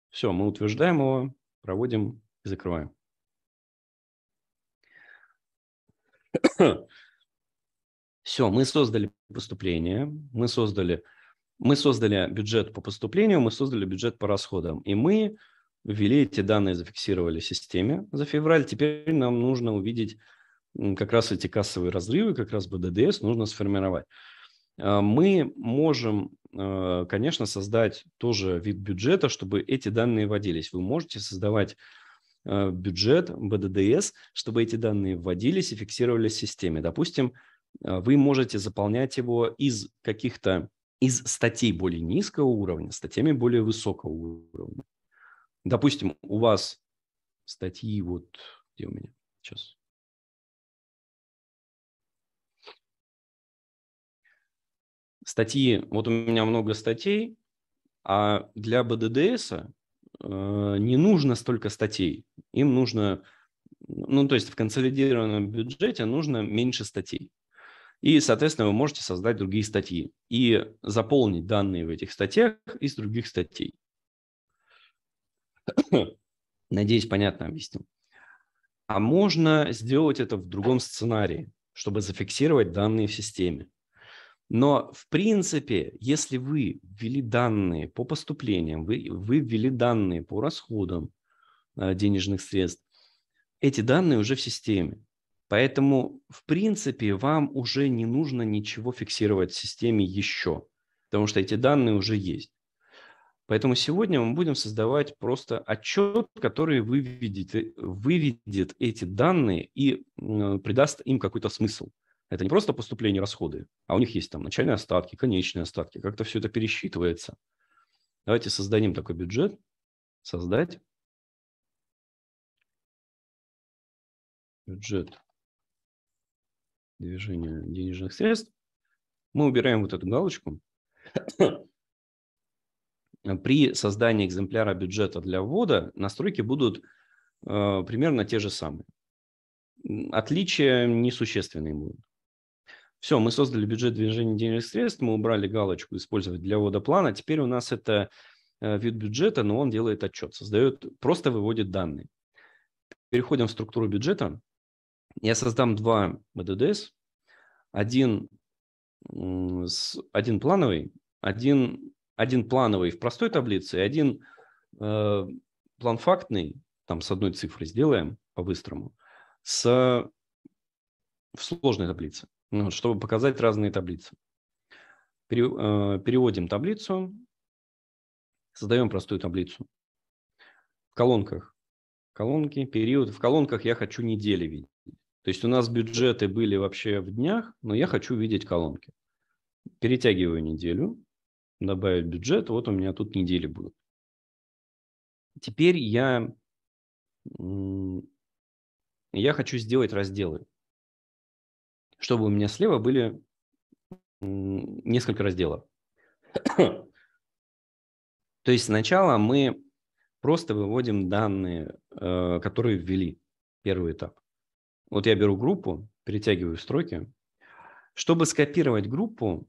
Все, мы утверждаем его, проводим и закрываем. (coughs) Все, мы создали поступление, мы создали, мы создали бюджет по поступлению, мы создали бюджет по расходам, и мы ввели эти данные, зафиксировали в системе за февраль. Теперь нам нужно увидеть как раз эти кассовые разрывы, как раз БДДС нужно сформировать. А, мы можем, э, конечно, создать тоже вид бюджета, чтобы эти данные вводились. Вы можете создавать э, бюджет БДДС, чтобы эти данные вводились и фиксировались в системе. Допустим, э, вы можете заполнять его из каких-то из статей более низкого уровня, статьями более высокого уровня. Допустим, у вас статьи вот... Где у меня? Сейчас. Статьи. Вот у меня много статей, а для БДДС э, не нужно столько статей. Им нужно, ну, то есть в консолидированном бюджете нужно меньше статей. И, соответственно, вы можете создать другие статьи и заполнить данные в этих статьях из других статей. (coughs) Надеюсь, понятно объяснил. А можно сделать это в другом сценарии, чтобы зафиксировать данные в системе. Но, в принципе, если вы ввели данные по поступлениям, вы, вы ввели данные по расходам э, денежных средств, эти данные уже в системе. Поэтому, в принципе, вам уже не нужно ничего фиксировать в системе еще, потому что эти данные уже есть. Поэтому сегодня мы будем создавать просто отчет, который выведет, э, выведет эти данные и придаст им какой-то смысл. Это не просто поступление расходы, а у них есть там начальные остатки, конечные остатки, как-то все это пересчитывается. Давайте создадим такой бюджет. Создать. Бюджет движения денежных средств. Мы убираем вот эту галочку. Э, при создании экземпляра бюджета для ввода настройки будут э, примерно те же самые. Отличия несущественные будут. Все, мы создали бюджет движения денежных средств, мы убрали галочку «Использовать для ввода плана». Теперь у нас это э, вид бюджета, но он делает отчет, создает, просто выводит данные. Переходим в структуру бюджета. Я создам два БДДС. Один, один плановый, один один плановый в простой таблице, один э, план фактный, там с одной цифры сделаем по-быстрому, с, в сложной таблице, ну, чтобы показать разные таблицы. Пере, э, переводим таблицу, создаем простую таблицу. В колонках, колонки, период. В колонках я хочу недели видеть. То есть у нас бюджеты были вообще в днях, но я хочу видеть колонки. Перетягиваю неделю, добавить бюджет, вот у меня тут недели будут. Теперь я, я хочу сделать разделы, чтобы у меня слева были несколько разделов. (coughs) То есть сначала мы просто выводим данные, э, которые ввели, первый этап. Вот я беру группу, перетягиваю строки. Чтобы скопировать группу,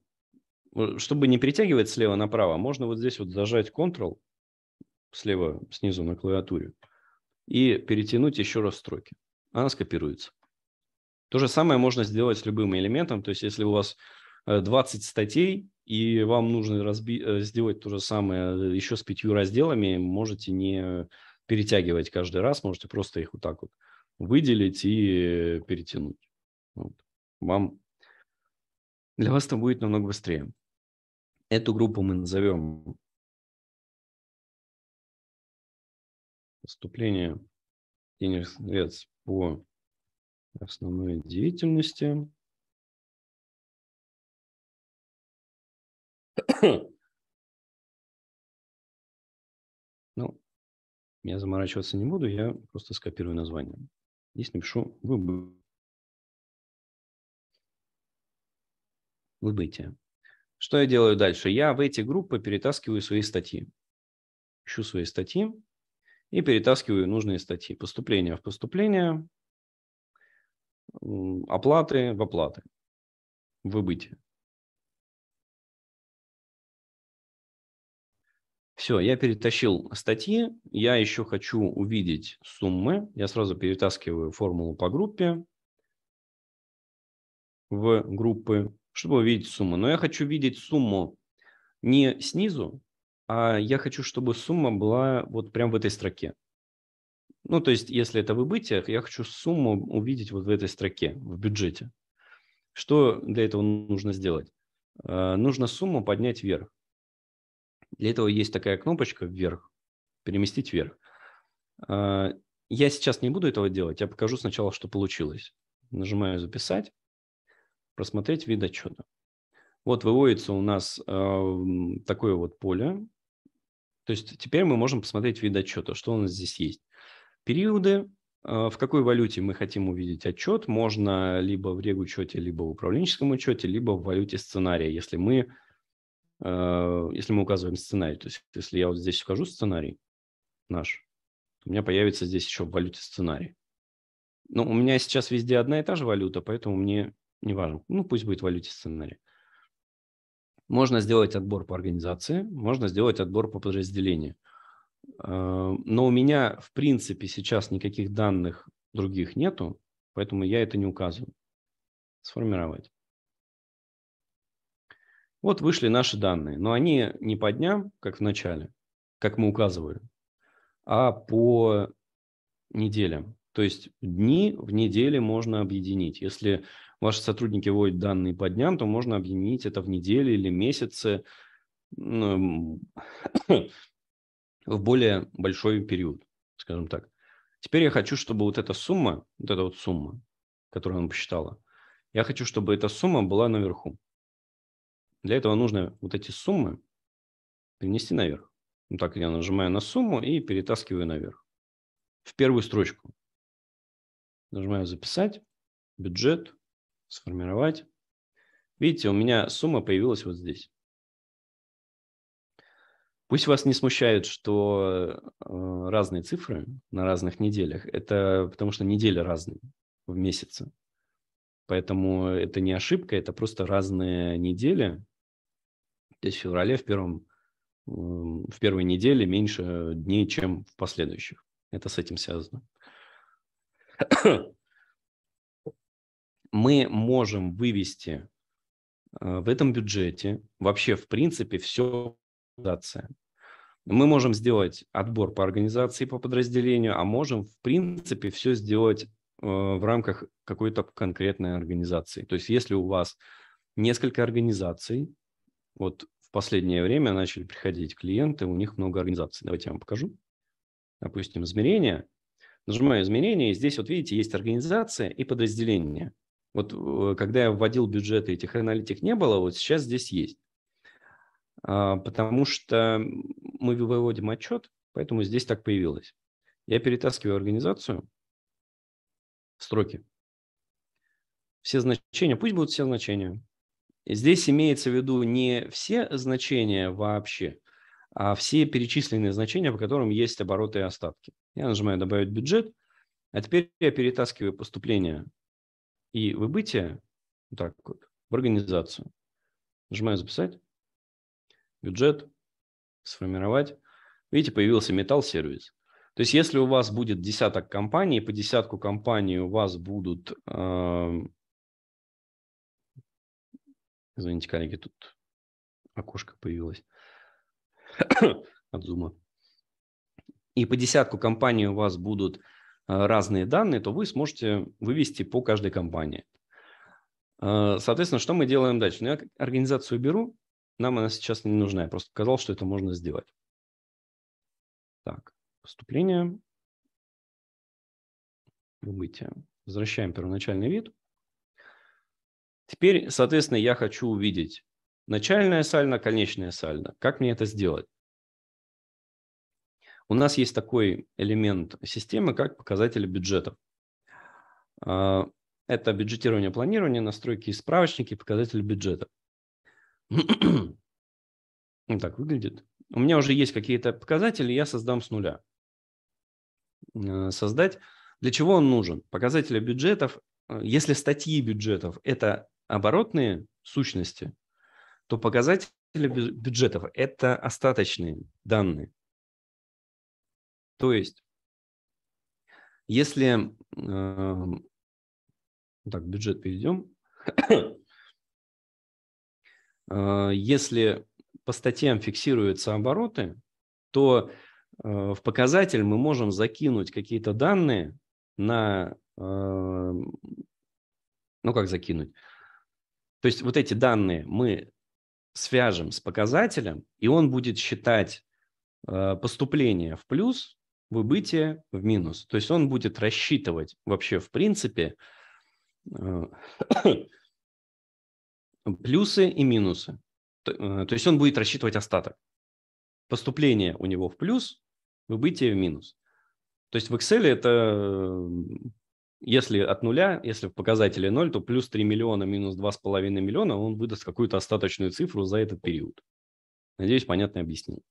чтобы не перетягивать слева направо, можно вот здесь вот зажать Ctrl слева снизу на клавиатуре и перетянуть еще раз строки. Она скопируется. То же самое можно сделать с любым элементом. То есть если у вас 20 э, статей, и вам нужно разби- э, сделать то же самое э, еще с пятью разделами, можете не перетягивать каждый раз, можете просто их вот так вот выделить и перетянуть. Вот. Вам для вас это будет намного быстрее. Эту группу мы назовем поступление денежных средств по основной деятельности. Ну, я заморачиваться не буду, я просто скопирую название. Здесь напишу выбытие. Что я делаю дальше? Я в эти группы перетаскиваю свои статьи. Ищу свои статьи и перетаскиваю нужные статьи. Поступления в поступления, оплаты в оплаты, выбытие. Все, я перетащил статьи, я еще хочу увидеть суммы. Я сразу перетаскиваю формулу по группе в группы чтобы увидеть сумму. Но я хочу видеть сумму не снизу, а я хочу, чтобы сумма была вот прямо в этой строке. Ну, то есть, если это в я хочу сумму увидеть вот в этой строке, в бюджете. Что для этого нужно сделать? Э, нужно сумму поднять вверх. Для этого есть такая кнопочка вверх, переместить вверх. Э, я сейчас не буду этого делать, я покажу сначала, что получилось. Нажимаю «Записать» просмотреть вид отчета. Вот выводится у нас э, такое вот поле. То есть теперь мы можем посмотреть вид отчета, что у нас здесь есть. Периоды, э, в какой валюте мы хотим увидеть отчет, можно либо в регучете, либо в управленческом учете, либо в валюте сценария, если мы, э, если мы указываем сценарий. То есть если я вот здесь укажу сценарий наш, у меня появится здесь еще в валюте сценарий. Но ну, у меня сейчас везде одна и та же валюта, поэтому мне неважно, ну пусть будет в валюте сценарий. Можно сделать отбор по организации, можно сделать отбор по подразделению. Э, но у меня, в принципе, сейчас никаких данных других нету, поэтому я это не указываю. Сформировать. Вот вышли наши данные, но они не по дням, как в начале, как мы указывали, а по неделям. То есть дни в неделе можно объединить. Если ваши сотрудники вводят данные по дням, то можно объединить это в недели или месяцы (coughs) в более большой период, скажем так. Теперь я хочу, чтобы вот эта сумма, вот эта вот сумма, которую она посчитала, я хочу, чтобы эта сумма была наверху. Для этого нужно вот эти суммы перенести наверх. Вот так я нажимаю на сумму и перетаскиваю наверх. В первую строчку. Нажимаю «Записать», «Бюджет», сформировать. Видите, у меня сумма появилась вот здесь. Пусть вас не смущает, что э, разные цифры на разных неделях. Это потому что недели разные в месяце. Поэтому это не ошибка, это просто разные недели. То есть в феврале в, первом, эм, в первой неделе меньше дней, чем в последующих. Это с этим связано мы можем вывести э, в этом бюджете вообще, в принципе, все организация. Мы можем сделать отбор по организации, по подразделению, а можем, в принципе, все сделать э, в рамках какой-то конкретной организации. То есть если у вас несколько организаций, вот в последнее время начали приходить клиенты, у них много организаций. Давайте я вам покажу. Опустим измерение. Нажимаю измерение, и здесь вот видите, есть организация и подразделение – вот э, когда я вводил бюджеты, этих аналитик не было, вот сейчас здесь есть. А, потому что мы выводим отчет, поэтому здесь так появилось. Я перетаскиваю организацию строки. Все значения, пусть будут все значения. Здесь имеется в виду не все значения вообще, а все перечисленные значения, по которым есть обороты и остатки. Я нажимаю «Добавить бюджет», а теперь я перетаскиваю поступления и выбытие, так вот, в организацию. Нажимаю «Записать», «Бюджет», «Сформировать». Видите, появился металл-сервис. То есть если у вас будет десяток компаний, по десятку компаний у вас будут... Э, извините, коллеги, тут окошко появилось (coughs) от зума. И по десятку компаний у вас будут Э, разные данные, то вы сможете вывести по каждой компании. Э, соответственно, что мы делаем дальше? Ну, я организацию беру, нам она сейчас не нужна. Я просто показал, что это можно сделать. Так, вступление. Выбытие. Возвращаем первоначальный вид. Теперь, соответственно, я хочу увидеть начальное сальдо, конечное сальдо. Как мне это сделать? У нас есть такой элемент системы, как показатели бюджетов. А, это бюджетирование, планирование, настройки и справочники, показатели бюджета. (clears throat) Вот так выглядит. У меня уже есть какие-то показатели, я создам с нуля. Э, создать. Для чего он нужен? Показатели бюджетов, э, если статьи бюджетов – это оборотные сущности, то показатели бюджетов – это остаточные данные. То есть, если эм, (coughs) э, так, бюджет перейдем. Если по статьям фиксируются обороты, то э, в показатель мы можем закинуть какие-то данные на... Эм, ну, как закинуть? То есть вот эти данные мы свяжем с показателем, и он будет считать э, поступление в плюс выбытие в минус. То есть он будет рассчитывать вообще в принципе э, (coughs) плюсы и минусы. Э, то есть он будет рассчитывать остаток. Поступление у него в плюс, выбытие в минус. То есть в Excel это, э, если от нуля, если в показателе 0, то плюс 3 миллиона, минус 2,5 миллиона, он выдаст какую-то остаточную цифру за этот период. Надеюсь, понятно объяснил.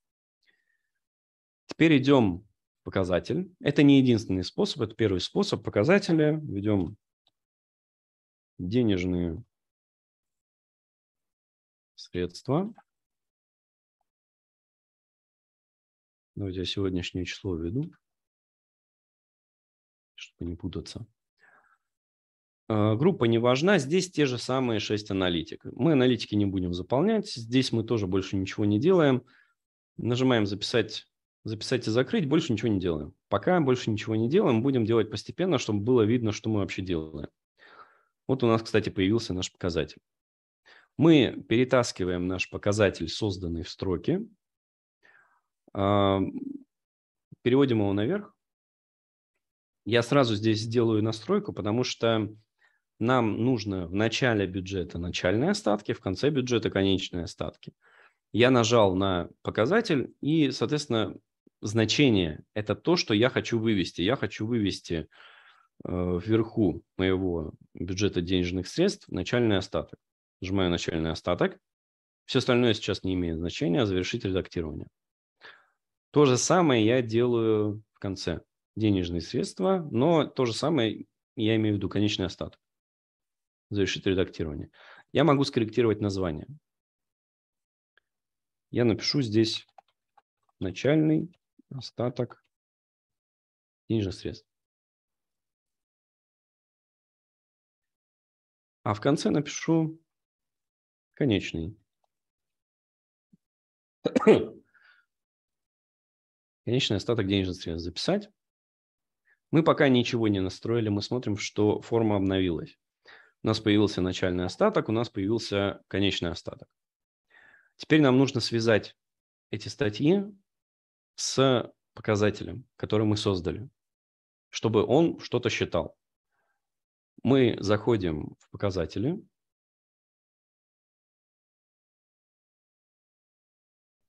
Теперь идем показатель. Это не единственный способ, это первый способ показателя. Ведем денежные средства. Давайте я сегодняшнее число введу, чтобы не путаться. А, группа не важна, здесь те же самые 6 аналитик. Мы аналитики не будем заполнять, здесь мы тоже больше ничего не делаем. Нажимаем «Записать записать и закрыть, больше ничего не делаем. Пока больше ничего не делаем, будем делать постепенно, чтобы было видно, что мы вообще делаем. Вот у нас, кстати, появился наш показатель. Мы перетаскиваем наш показатель, созданный в строке, переводим его наверх. Я сразу здесь сделаю настройку, потому что нам нужно в начале бюджета начальные остатки, в конце бюджета конечные остатки. Я нажал на показатель, и, соответственно, значение – это то, что я хочу вывести. Я хочу вывести э, вверху моего бюджета денежных средств начальный остаток. Нажимаю начальный остаток. Все остальное сейчас не имеет значения, а завершить редактирование. То же самое я делаю в конце. Денежные средства, но то же самое я имею в виду конечный остаток. Завершить редактирование. Я могу скорректировать название. Я напишу здесь начальный остаток денежных средств. А в конце напишу конечный. (coughs) Конечный остаток денежных средств записать. Мы пока ничего не настроили, мы смотрим, что форма обновилась. У нас появился начальный остаток, у нас появился конечный остаток. Теперь нам нужно связать эти статьи с показателем, который мы создали, чтобы он что-то считал. Мы заходим в показатели.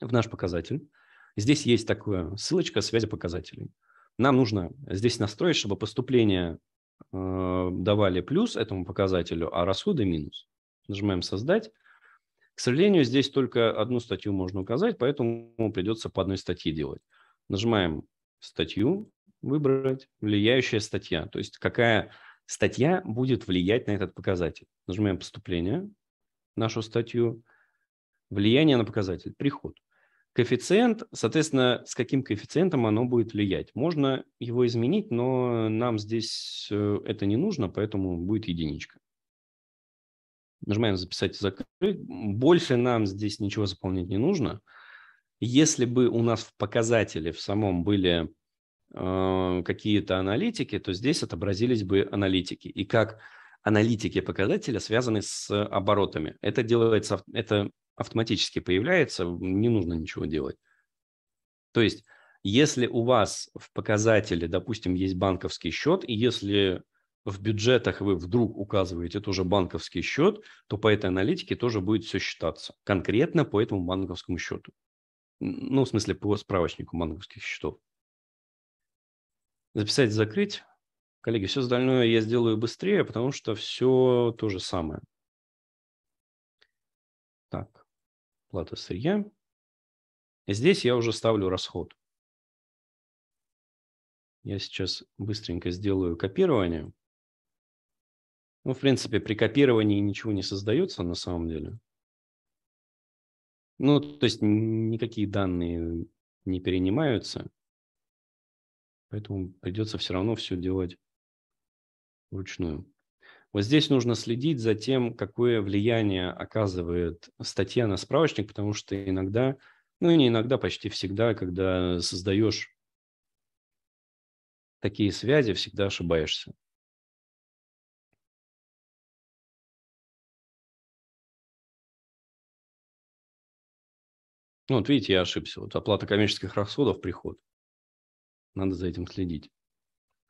В наш показатель. Здесь есть такая ссылочка связи показателей. Нам нужно здесь настроить, чтобы поступление э, давали плюс этому показателю, а расходы минус. Нажимаем «Создать». К сожалению, здесь только одну статью можно указать, поэтому придется по одной статье делать. Нажимаем статью, выбрать влияющая статья, то есть какая статья будет влиять на этот показатель. Нажимаем поступление, нашу статью, влияние на показатель, приход. Коэффициент, соответственно, с каким коэффициентом оно будет влиять. Можно его изменить, но нам здесь э, это не нужно, поэтому будет единичка. Нажимаем «Записать и закрыть». Больше нам здесь ничего заполнять не нужно. Если бы у нас в показателе в самом были э, какие-то аналитики, то здесь отобразились бы аналитики. И как аналитики показателя связаны с оборотами. Это делается, это автоматически появляется, не нужно ничего делать. То есть, если у вас в показателе, допустим, есть банковский счет, и если в бюджетах вы вдруг указываете тоже банковский счет, то по этой аналитике тоже будет все считаться. Конкретно по этому банковскому счету. Ну, в смысле, по справочнику банковских счетов. Записать, закрыть. Коллеги, все остальное я сделаю быстрее, потому что все то же самое. Так, плата сырья. Здесь я уже ставлю расход. Я сейчас быстренько сделаю копирование. Ну, в принципе, при копировании ничего не создается на самом деле. Ну, то есть никакие данные не перенимаются. Поэтому придется все равно все делать вручную. Вот здесь нужно следить за тем, какое влияние оказывает статья на справочник, потому что иногда, ну и не иногда, почти всегда, когда создаешь такие связи, всегда ошибаешься. Ну, вот видите, я ошибся. Вот оплата коммерческих расходов – приход. Надо за этим следить.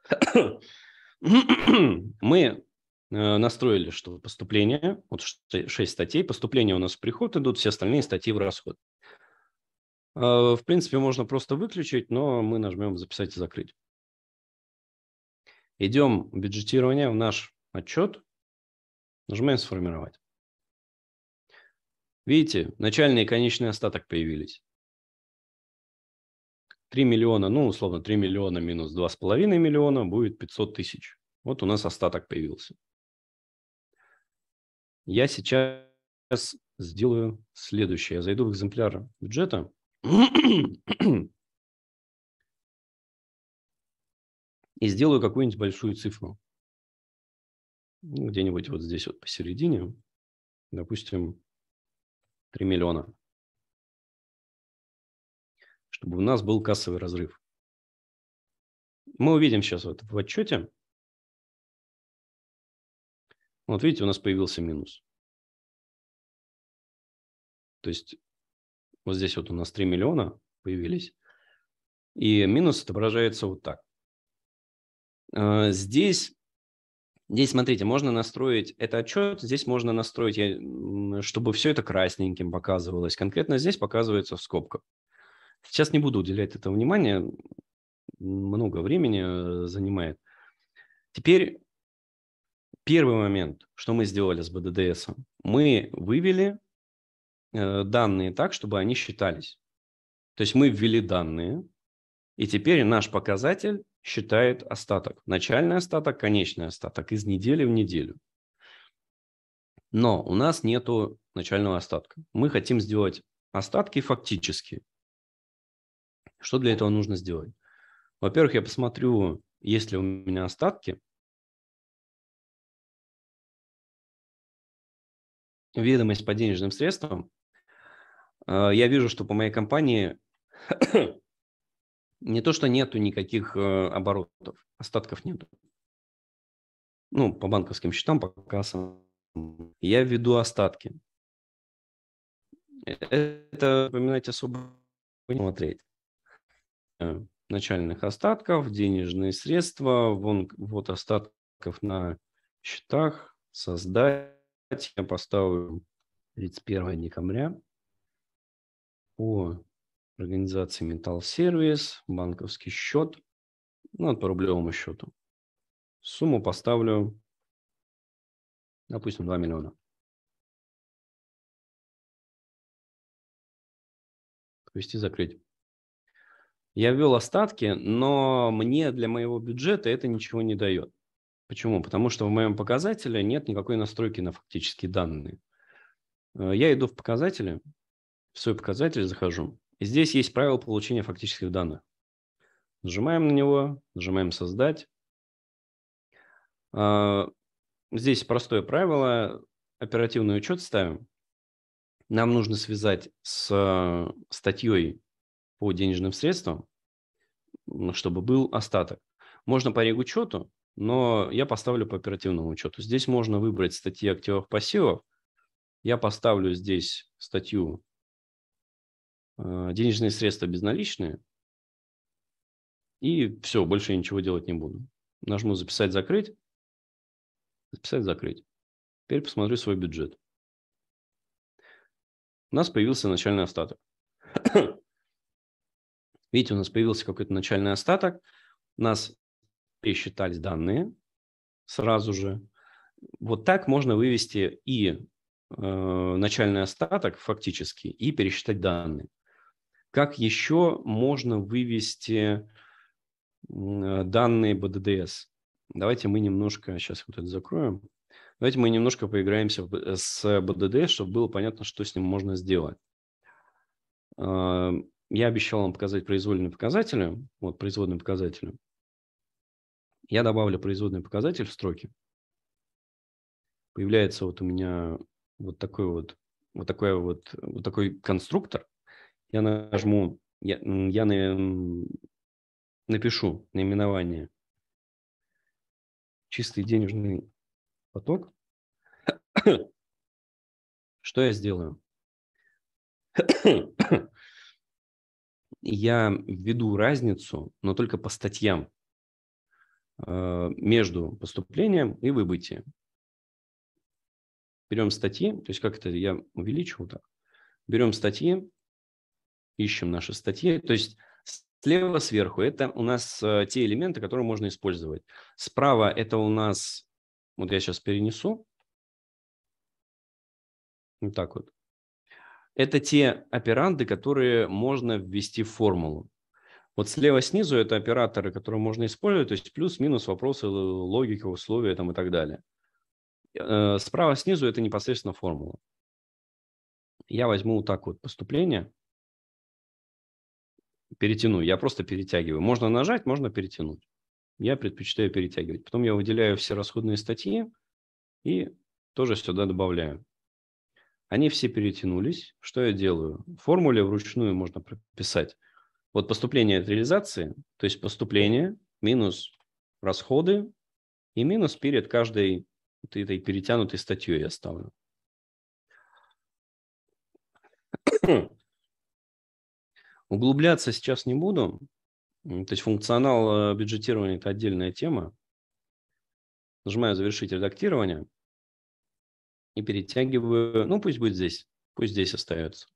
(coughs) Мы э, настроили, что поступление, вот 6 статей, поступление у нас в приход идут, все остальные статьи в расход. А, в принципе, можно просто выключить, но мы нажмем «Записать и закрыть». Идем в бюджетирование, в наш отчет, нажимаем «Сформировать». Видите, начальный и конечный остаток появились. 3 миллиона, ну, условно, 3 миллиона минус 2,5 миллиона будет 500 тысяч. Вот у нас остаток появился. Я сейчас сделаю следующее. Я зайду в экземпляр бюджета. (clears throat) И сделаю какую-нибудь большую цифру. Ну, где-нибудь вот здесь вот посередине. Допустим, 3 миллиона. Чтобы у нас был кассовый разрыв. Мы увидим сейчас вот в отчете. Вот видите, у нас появился минус. То есть вот здесь вот у нас 3 миллиона появились. И минус отображается вот так. А здесь Здесь, смотрите, можно настроить этот отчет, здесь можно настроить, чтобы все это красненьким показывалось. Конкретно здесь показывается в скобках. Сейчас не буду уделять этому внимания, много времени э, занимает. Теперь первый момент, что мы сделали с БДДС. Мы вывели э, данные так, чтобы они считались. То есть мы ввели данные, и теперь наш показатель считает остаток. Начальный остаток, конечный остаток из недели в неделю. Но у нас нет начального остатка. Мы хотим сделать остатки фактические. Что для этого нужно сделать? Во-первых, я посмотрю, есть ли у меня остатки. Ведомость по денежным средствам. Э, я вижу, что по моей компании не то, что нету никаких э, оборотов, остатков нету. Ну, по банковским счетам, по кассам. Я веду остатки. Это, поминать особо не смотреть. Э, начальных остатков, денежные средства, вон, вот остатков на счетах, создать. Я поставлю 31 декабря по организации Металл-сервис, банковский счет, ну, по рублевому счету. Сумму поставлю, допустим, 2 миллиона. Ввести, закрыть. Я ввел остатки, но мне для моего бюджета это ничего не дает. Почему? Потому что в моем показателе нет никакой настройки на фактические данные. Э, я иду в показатели, в свой показатель захожу, здесь есть правило получения фактических данных. Нажимаем на него, нажимаем «Создать». А, здесь простое правило. Оперативный учет ставим. Нам нужно связать с статьей по денежным средствам, чтобы был остаток. Можно по регучету, но я поставлю по оперативному учету. Здесь можно выбрать статьи активов-пассивов. Я поставлю здесь статью а, денежные средства безналичные, и все, больше я ничего делать не буду. Нажму «Записать, закрыть», «Записать, закрыть». Теперь посмотрю свой бюджет. У нас появился начальный остаток. (coughs) Видите, у нас появился какой-то начальный остаток. У нас пересчитались данные сразу же. Вот так можно вывести и э, начальный остаток фактически, и пересчитать данные. Как еще можно вывести э, данные БДДС? Давайте мы немножко, сейчас вот это закроем. Давайте мы немножко поиграемся э, с БДД, чтобы было понятно, что с ним можно сделать. А, я обещал вам показать произвольные показатели. Вот производные показатели. Я добавлю производный показатель в строке. Появляется вот у меня вот такой вот, вот такой вот, вот такой конструктор. Я нажму, я, я напишу наименование «Чистый денежный поток». Что я сделаю? я введу разницу, но только по статьям э, между поступлением и выбытием. Берем статьи, то есть как это я увеличу вот так. Берем статьи, ищем наши статьи. То есть слева сверху это у нас э, те элементы, которые можно использовать. Справа это у нас, вот я сейчас перенесу, вот так вот. Это те операнды, которые можно ввести в формулу. Вот слева снизу это операторы, которые можно использовать, то есть плюс-минус вопросы логики, условия там, и так далее. Э, справа снизу это непосредственно формула. Я возьму вот так вот поступление перетяну. Я просто перетягиваю. Можно нажать, можно перетянуть. Я предпочитаю перетягивать. Потом я выделяю все расходные статьи и тоже сюда добавляю. Они все перетянулись. Что я делаю? В формуле вручную можно прописать. Вот поступление от реализации, то есть поступление минус расходы и минус перед каждой вот этой перетянутой статьей я ставлю. Углубляться сейчас не буду. То есть функционал э, бюджетирования – это отдельная тема. Нажимаю «Завершить редактирование» и перетягиваю, ну пусть будет здесь, пусть здесь остается.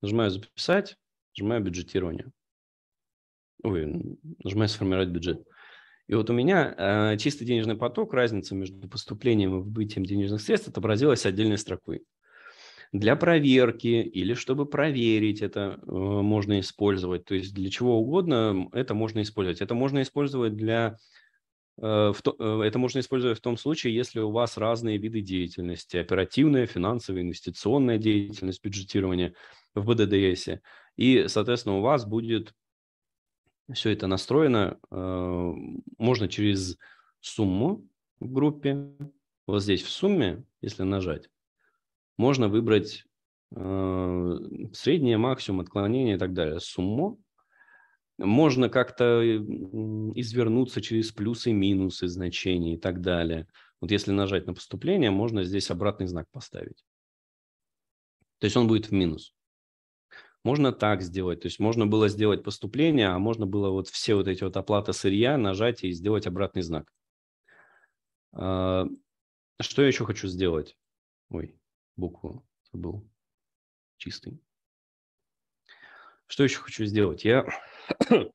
Нажимаю «Записать», нажимаю «Бюджетирование». Ой, нажимаю «Сформировать бюджет». И вот у меня э, чистый денежный поток, разница между поступлением и выбытием денежных средств отобразилась отдельной строкой для проверки или чтобы проверить это э, можно использовать. То есть для чего угодно это можно использовать. Это можно использовать для э, то, э, это можно использовать в том случае, если у вас разные виды деятельности, оперативная, финансовая, инвестиционная деятельность, бюджетирование в БДДС. И, соответственно, у вас будет все это настроено. Э, можно через сумму в группе. Вот здесь в сумме, если нажать, можно выбрать э, среднее, максимум, отклонение и так далее. сумму. можно как-то извернуться через плюсы минусы значения и так далее. Вот если нажать на поступление, можно здесь обратный знак поставить. То есть он будет в минус. Можно так сделать. То есть можно было сделать поступление, а можно было вот все вот эти вот оплата сырья нажать и сделать обратный знак. Э, что я еще хочу сделать? Ой, букву забыл. Чистый. Что еще хочу сделать? Я (coughs)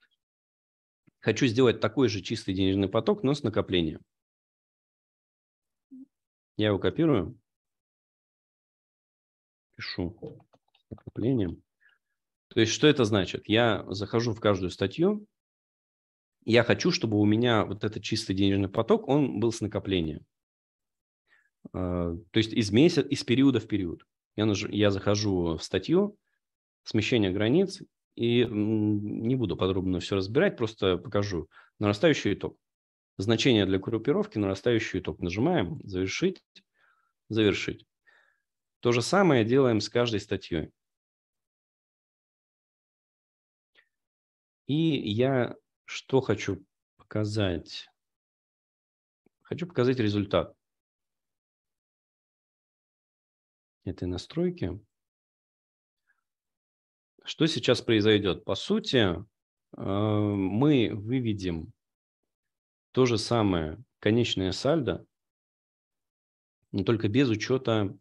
хочу сделать такой же чистый денежный поток, но с накоплением. Я его копирую. Пишу накоплением. То есть, что это значит? Я захожу в каждую статью. Я хочу, чтобы у меня вот этот чистый денежный поток, он был с накоплением. А, то есть из месяца, из периода в период. Я, наж... я захожу в статью «Смещение границ» и не буду подробно все разбирать, просто покажу нарастающий итог. Значение для группировки, нарастающий итог. Нажимаем «Завершить», «Завершить». То же самое делаем с каждой статьей. И я что хочу показать? Хочу показать результат. этой настройки. Что сейчас произойдет? По сути, э, мы выведем то же самое конечное сальдо, но только без учета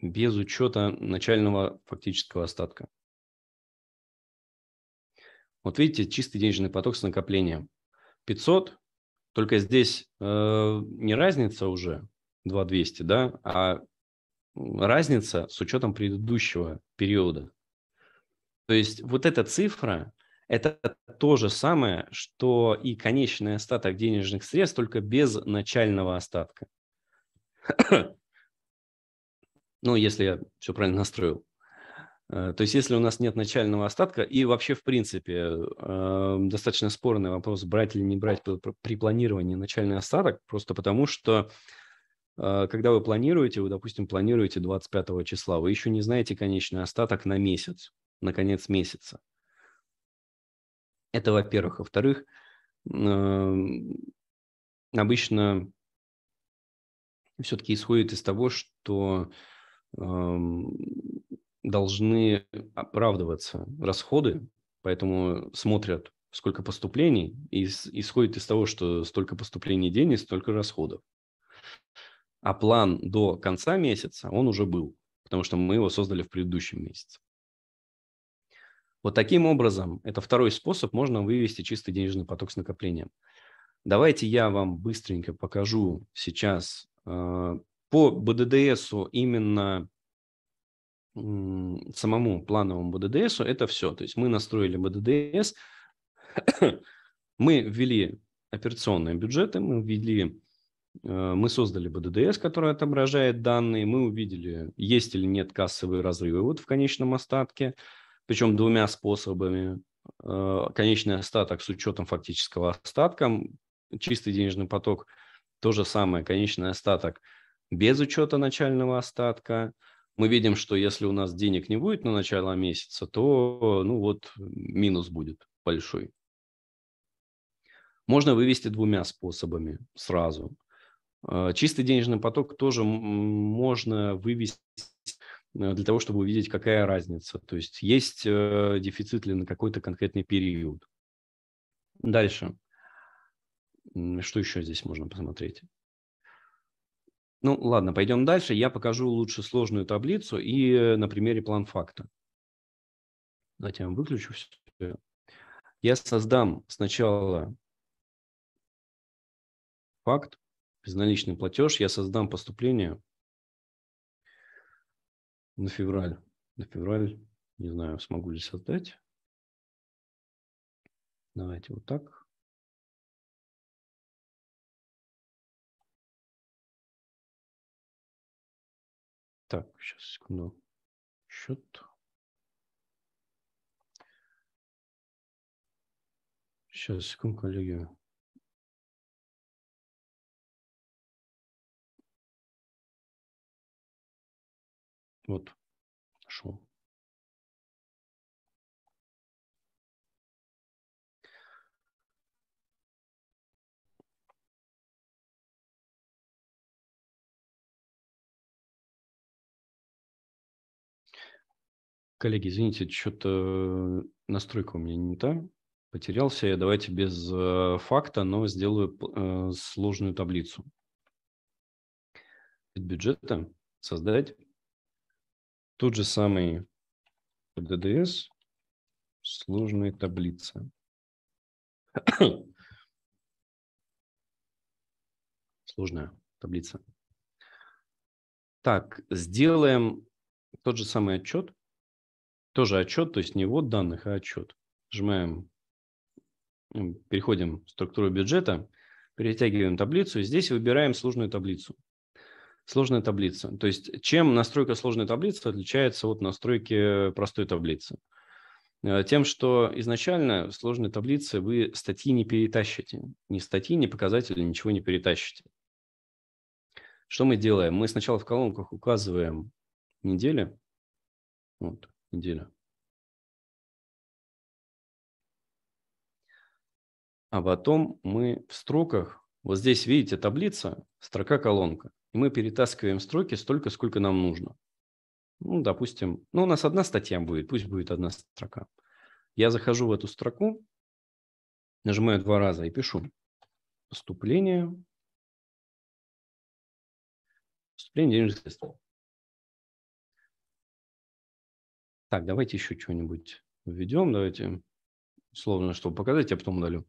без учета начального фактического остатка. Вот видите, чистый денежный поток с накоплением. 500, только здесь э, не разница уже, 2200, да, а разница с учетом предыдущего периода. То есть вот эта цифра, это то же самое, что и конечный остаток денежных средств, только без начального остатка. (coughs) ну, если я все правильно настроил. Э, то есть, если у нас нет начального остатка, и вообще, в принципе, э, достаточно спорный вопрос, брать или не брать при планировании начальный остаток, просто потому что а, когда вы планируете, вы, допустим, планируете 25 числа, вы еще не знаете конечный остаток на месяц, на конец месяца. Это, во-первых. Во-вторых, обычно все-таки исходит из того, что должны оправдываться расходы, поэтому смотрят, сколько поступлений, и исходит из того, что столько поступлений денег, столько расходов а план до конца месяца, он уже был, потому что мы его создали в предыдущем месяце. Вот таким образом, это второй способ, можно вывести чистый денежный поток с накоплением. Давайте я вам быстренько покажу сейчас э, по БДДСу именно самому плановому БДДСу это все. То есть мы настроили БДДС, (coughs) мы ввели операционные бюджеты, мы ввели Э, мы создали БДДС, который отображает данные, мы увидели, есть или нет кассовые разрывы вот в конечном остатке, причем двумя способами. Э, конечный остаток с учетом фактического остатка, чистый денежный поток, то же самое, конечный остаток без учета начального остатка. Мы видим, что если у нас денег не будет на начало месяца, то ну вот минус будет большой. Можно вывести двумя способами сразу. Э, чистый денежный поток тоже можно вывести э, для того, чтобы увидеть, какая разница. То есть есть э, дефицит ли на какой-то конкретный период. Дальше. Что еще здесь можно посмотреть? Ну, ладно, пойдем дальше. Я покажу лучше сложную таблицу и на примере план факта. Давайте я вам выключу все. Я создам сначала факт безналичный платеж, я создам поступление на февраль. На февраль, не знаю, смогу ли создать. Давайте вот так. Так, сейчас, секунду. Счет. Сейчас, секунду, коллеги. Вот, нашел. Коллеги, извините, что-то э, настройка у меня не та. Потерялся я. Давайте без э, факта, но сделаю э, сложную таблицу. Бюджета создать тот же самый ДДС сложная таблица. (coughs) Сложная таблица. Так, сделаем тот же самый отчет. Тоже отчет, то есть не вот данных, а отчет. Нажимаем, переходим в структуру бюджета, перетягиваем таблицу. Здесь выбираем сложную таблицу сложная таблица. То есть чем настройка сложной таблицы отличается от настройки э, простой таблицы? Э, тем, что изначально в сложной таблице вы статьи не перетащите. Ни статьи, ни показатели, ничего не перетащите. Что мы делаем? Мы сначала в колонках указываем недели. Вот, неделя. А потом мы в строках, вот здесь видите таблица, строка колонка и мы перетаскиваем строки столько, сколько нам нужно. Ну, допустим, ну, у нас одна статья будет, пусть будет одна строка. Я захожу в эту строку, нажимаю два раза и пишу поступление, поступление денежных средств. Так, давайте еще что-нибудь введем, давайте условно, чтобы показать, я потом удалю.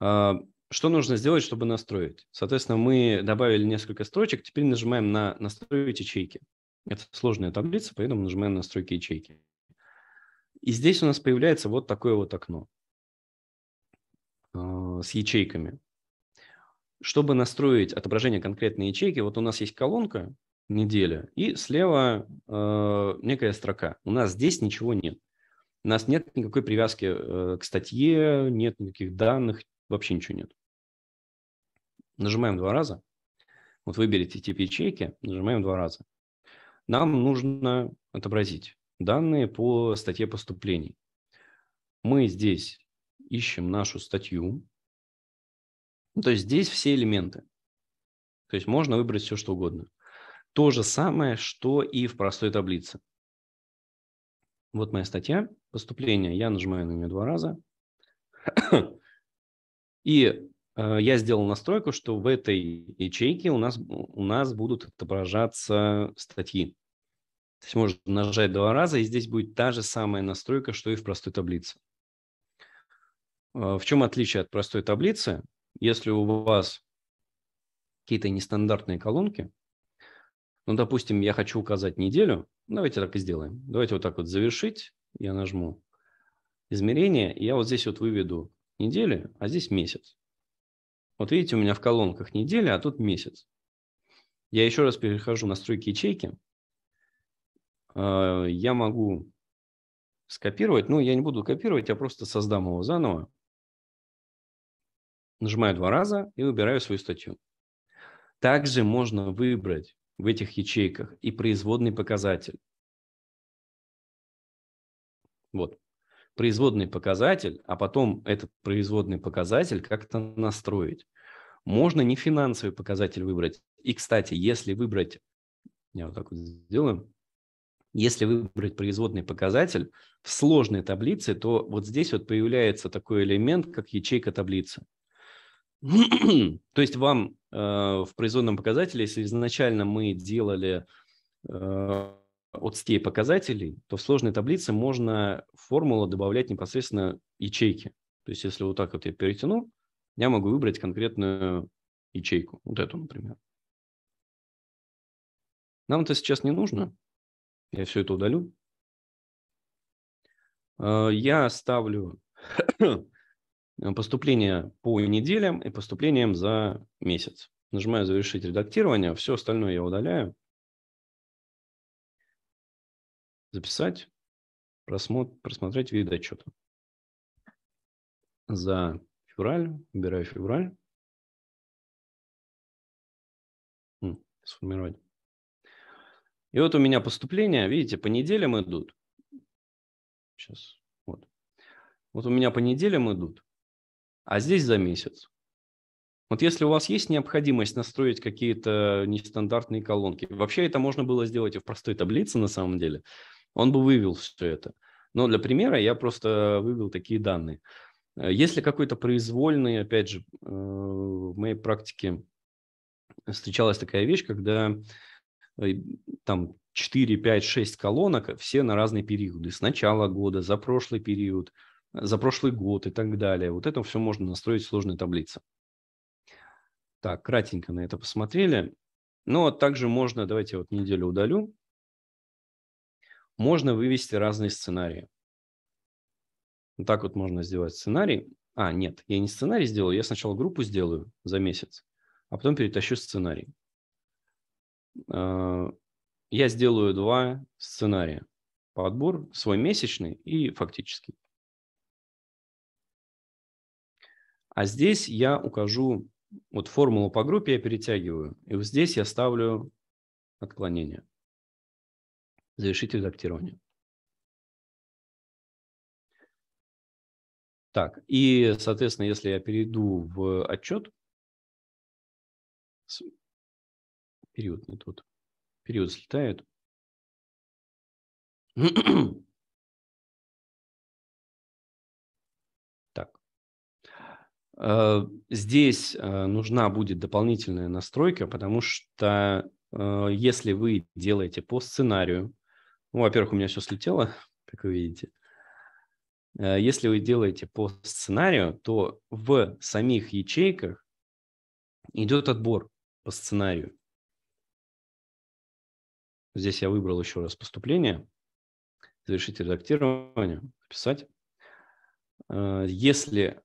А, что нужно сделать, чтобы настроить? Соответственно, мы добавили несколько строчек, теперь нажимаем на «Настроить ячейки». Это сложная таблица, поэтому нажимаем «Настройки ячейки». И здесь у нас появляется вот такое вот окно а, с ячейками. Чтобы настроить отображение конкретной ячейки, вот у нас есть колонка «Неделя» и слева э, некая строка. У нас здесь ничего нет. У нас нет никакой привязки э, к статье, нет никаких данных, вообще ничего нет. Нажимаем два раза. Вот выберите тип ячейки, нажимаем два раза. Нам нужно отобразить данные по статье поступлений. Мы здесь ищем нашу статью. Ну, то есть здесь все элементы. То есть можно выбрать все, что угодно. То же самое, что и в простой таблице. Вот моя статья поступления. Я нажимаю на нее два раза. И э, я сделал настройку, что в этой ячейке у нас, у нас будут отображаться статьи. То есть можно нажать два раза, и здесь будет та же самая настройка, что и в простой таблице. Э, в чем отличие от простой таблицы? Если у вас какие-то нестандартные колонки, ну, допустим, я хочу указать неделю, давайте так и сделаем. Давайте вот так вот завершить, я нажму измерение, и я вот здесь вот выведу недели, а здесь месяц. Вот видите, у меня в колонках неделя, а тут месяц. Я еще раз перехожу на стройки ячейки. А, я могу скопировать, ну, я не буду копировать, я просто создам его заново. Нажимаю два раза и выбираю свою статью. Также можно выбрать в этих ячейках и производный показатель. Вот производный показатель, а потом этот производный показатель как-то настроить. Можно не финансовый показатель выбрать. И, кстати, если выбрать, я вот так вот сделаю, если выбрать производный показатель в сложной таблице, то вот здесь вот появляется такой элемент, как ячейка таблицы. (clears throat) то есть вам э, в производном показателе, если изначально мы делали э, от стей показателей, то в сложной таблице можно в формулу добавлять непосредственно ячейки. То есть если вот так вот я перетяну, я могу выбрать конкретную ячейку, вот эту, например. Нам это сейчас не нужно. Я все это удалю. Э, я ставлю (coughs) поступление по неделям и поступлением за месяц. Нажимаю «Завершить редактирование», все остальное я удаляю. записать, просмотр, просмотреть вид отчета. За февраль, выбираю февраль. Сформировать. И вот у меня поступления, видите, по неделям идут. Сейчас, вот. Вот у меня по неделям идут, а здесь за месяц. Вот если у вас есть необходимость настроить какие-то нестандартные колонки, вообще это можно было сделать и в простой таблице на самом деле – он бы вывел все это. Но для примера я просто вывел такие данные. Э, если какой-то произвольный, опять же, э, в моей практике встречалась такая вещь, когда э, там 4, 5, 6 колонок, все на разные периоды. С начала года, за прошлый период, за прошлый год и так далее. Вот это все можно настроить в сложной таблице. Так, кратенько на это посмотрели. Но ну, а также можно, давайте вот неделю удалю можно вывести разные сценарии. Вот так вот можно сделать сценарий. А, нет, я не сценарий сделал. я сначала группу сделаю за месяц, а потом перетащу сценарий. Э, я сделаю два сценария по отбору, свой месячный и фактический. А здесь я укажу, вот формулу по группе я перетягиваю, и вот здесь я ставлю отклонение завершить редактирование. Так, и, соответственно, если я перейду в отчет, период не тут, период слетает. (clears throat) Так. Э, здесь э, нужна будет дополнительная настройка, потому что э, если вы делаете по сценарию, ну, во-первых, у меня все слетело, как вы видите. Э, если вы делаете по сценарию, то в самих ячейках идет отбор по сценарию. Здесь я выбрал еще раз поступление. Завершить редактирование, писать. Э, если,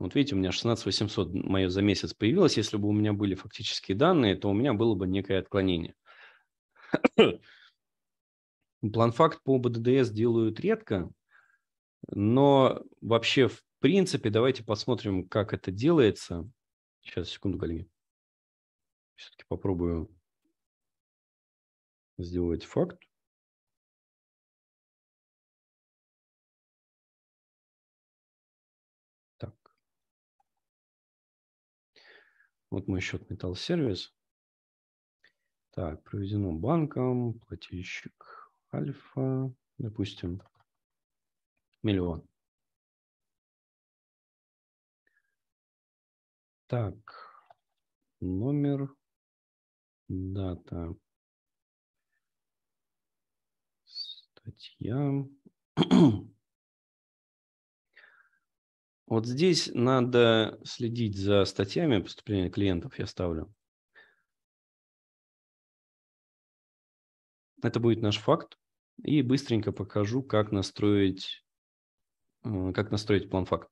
вот видите, у меня 16 800 мое за месяц появилось, если бы у меня были фактические данные, то у меня было бы некое отклонение. План-факт по БДДС делают редко, но вообще в принципе давайте посмотрим, как это делается. Сейчас, секунду, коллеги. Все-таки попробую сделать факт. Так. Вот мой счет металл сервис. Так, проведено банком, плательщик альфа, допустим, миллион. Так, номер, дата, статья. (clears throat) Вот здесь надо следить за статьями поступления клиентов, я ставлю. Это будет наш факт. И быстренько покажу, как настроить, э, как настроить план факт.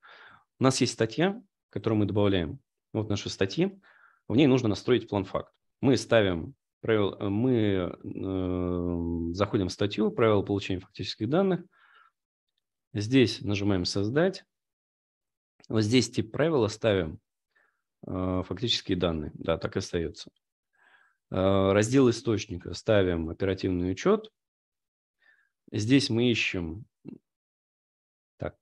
У нас есть статья, которую мы добавляем. Вот наши статьи. В ней нужно настроить план факт. Мы ставим правил, э, мы э, заходим в статью «Правила получения фактических данных». Здесь нажимаем «Создать». Вот здесь тип правила ставим э, «Фактические данные». Да, так и остается. Э, раздел источника ставим «Оперативный учет». Здесь мы ищем так.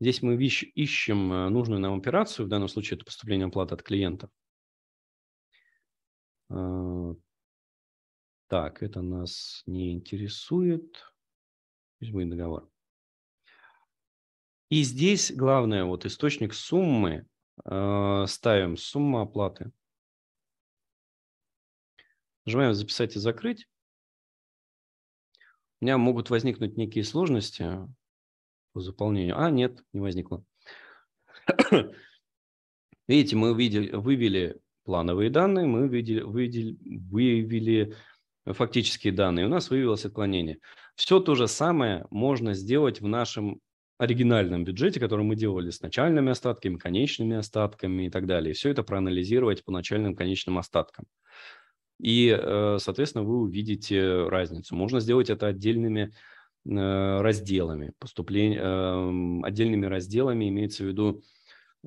Здесь мы ищем э, нужную нам операцию, в данном случае это поступление оплаты от клиента. Э, так, это нас не интересует. Пусть будет договор. И здесь главное, вот источник суммы э, ставим, сумма оплаты. Нажимаем «Записать и закрыть». У меня могут возникнуть некие сложности по заполнению. А, нет, не возникло. (coughs) Видите, мы увидели, вывели плановые данные, мы увидели, вывели, вывели фактические данные. У нас выявилось отклонение. Все то же самое можно сделать в нашем оригинальном бюджете, который мы делали с начальными остатками, конечными остатками и так далее. все это проанализировать по начальным конечным остаткам. И, э, соответственно, вы увидите разницу. Можно сделать это отдельными э, разделами. Поступление, эм, отдельными разделами имеется в виду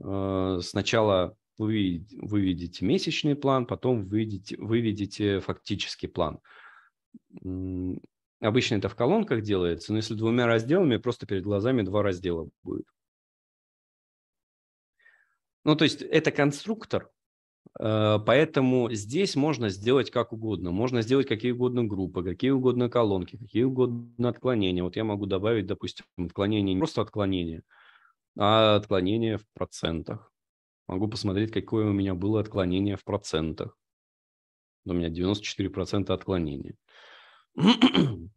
э, сначала вы выведете месячный план, потом выведете, выведете фактический план. Обычно это в колонках делается, но если двумя разделами, просто перед глазами два раздела будет. Ну, то есть это конструктор, э, поэтому здесь можно сделать как угодно. Можно сделать какие угодно группы, какие угодно колонки, какие угодно отклонения. Вот я могу добавить, допустим, отклонение, не просто отклонение, а отклонение в процентах. Могу посмотреть, какое у меня было отклонение в процентах. У меня 94% отклонения. (clears throat)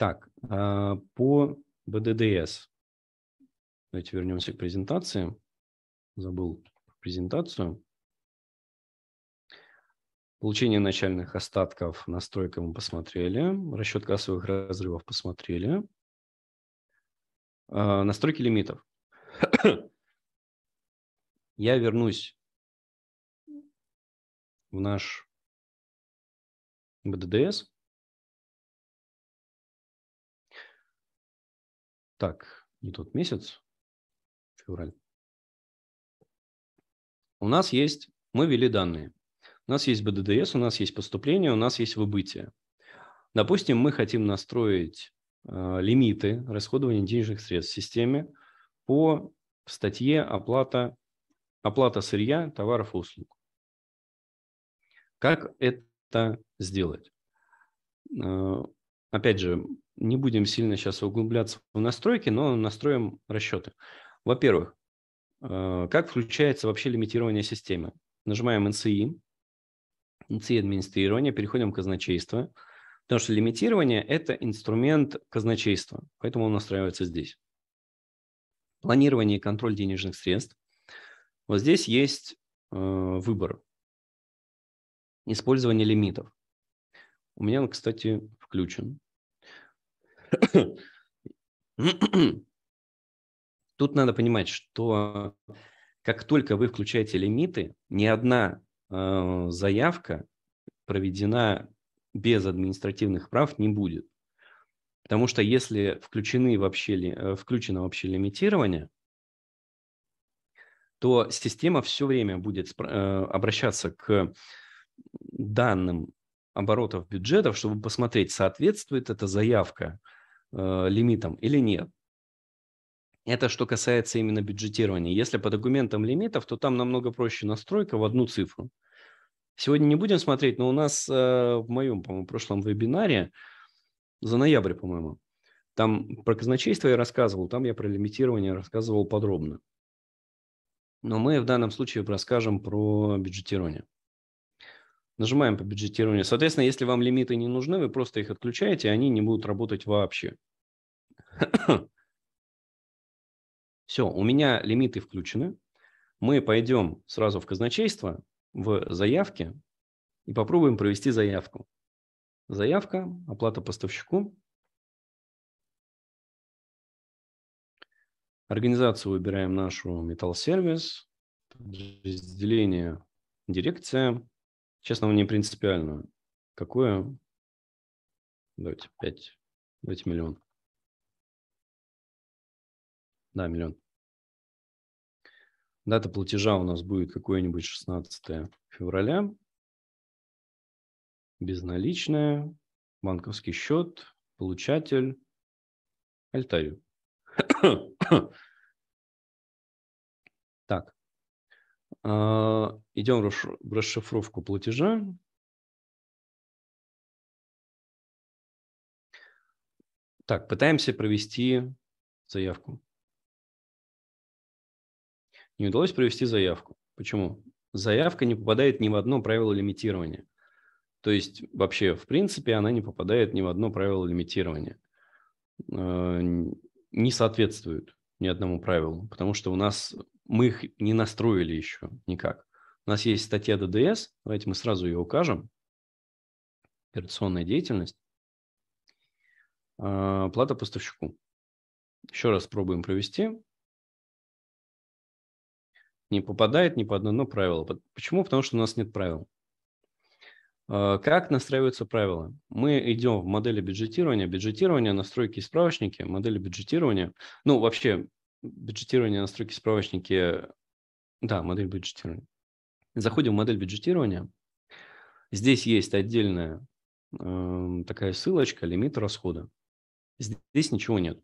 Так, а, по БДДС. Давайте вернемся к презентации. Забыл презентацию. Получение начальных остатков настройка мы посмотрели. Расчет кассовых разрывов посмотрели. А, настройки лимитов. (coughs) Я вернусь в наш БДДС. Так, не тот месяц, февраль. У нас есть, мы ввели данные. У нас есть БДДС, у нас есть поступление, у нас есть выбытие. Допустим, мы хотим настроить э, лимиты расходования денежных средств в системе по статье оплата, оплата сырья, товаров и услуг. Как это сделать? Э, опять же, не будем сильно сейчас углубляться в настройки, но настроим расчеты. Во-первых, э, как включается вообще лимитирование системы? Нажимаем NCI, NCI администрирование, переходим к казначейству, потому что лимитирование – это инструмент казначейства, поэтому он настраивается здесь. Планирование и контроль денежных средств. Вот здесь есть э, выбор. Использование лимитов. У меня он, кстати, включен. (coughs) Тут надо понимать, что как только вы включаете лимиты, ни одна э, заявка проведена без административных прав не будет. Потому что если включены вообще, э, включено вообще лимитирование, то система все время будет э, обращаться к данным оборотов бюджетов, чтобы посмотреть, соответствует эта заявка э, э, лимитам или нет. Это что касается именно бюджетирования. Если по документам лимитов, то там намного проще настройка в одну цифру. Сегодня не будем смотреть, но у нас э, в моем, по-моему, прошлом вебинаре за ноябрь, по-моему, там про казначейство я рассказывал, там я про лимитирование рассказывал подробно. Но мы в данном случае расскажем про бюджетирование. Нажимаем по бюджетированию. Соответственно, если вам лимиты не нужны, вы просто их отключаете, и они не будут работать вообще. (coughs) Все, у меня лимиты включены. Мы пойдем сразу в казначейство, в заявки и попробуем провести заявку. Заявка, оплата поставщику. Организацию выбираем нашу металл-сервис, подразделение дирекция, Честно, мне принципиально. Какое? Давайте 5. Давайте миллион. Да, миллион. Дата платежа у нас будет какое-нибудь 16 февраля. Безналичная, банковский счет, получатель, Альтаю. А, идем в расшифровку платежа. Так, пытаемся провести заявку. Не удалось провести заявку. Почему? Заявка не попадает ни в одно правило лимитирования. То есть вообще, в принципе, она не попадает ни в одно правило лимитирования. А, не соответствует ни одному правилу, потому что у нас мы их не настроили еще никак. У нас есть статья ДДС, давайте мы сразу ее укажем. Операционная деятельность. А, Плата поставщику. Еще раз пробуем провести. Не попадает ни по одному правилу. Почему? Потому что у нас нет правил. А, как настраиваются правила? Мы идем в модели бюджетирования. Бюджетирование, настройки и справочники, модели бюджетирования. Ну, вообще, бюджетирование, настройки справочники. Да, модель бюджетирования. Заходим в модель бюджетирования. Здесь есть отдельная э, такая ссылочка «Лимит расхода». Здесь ничего нет.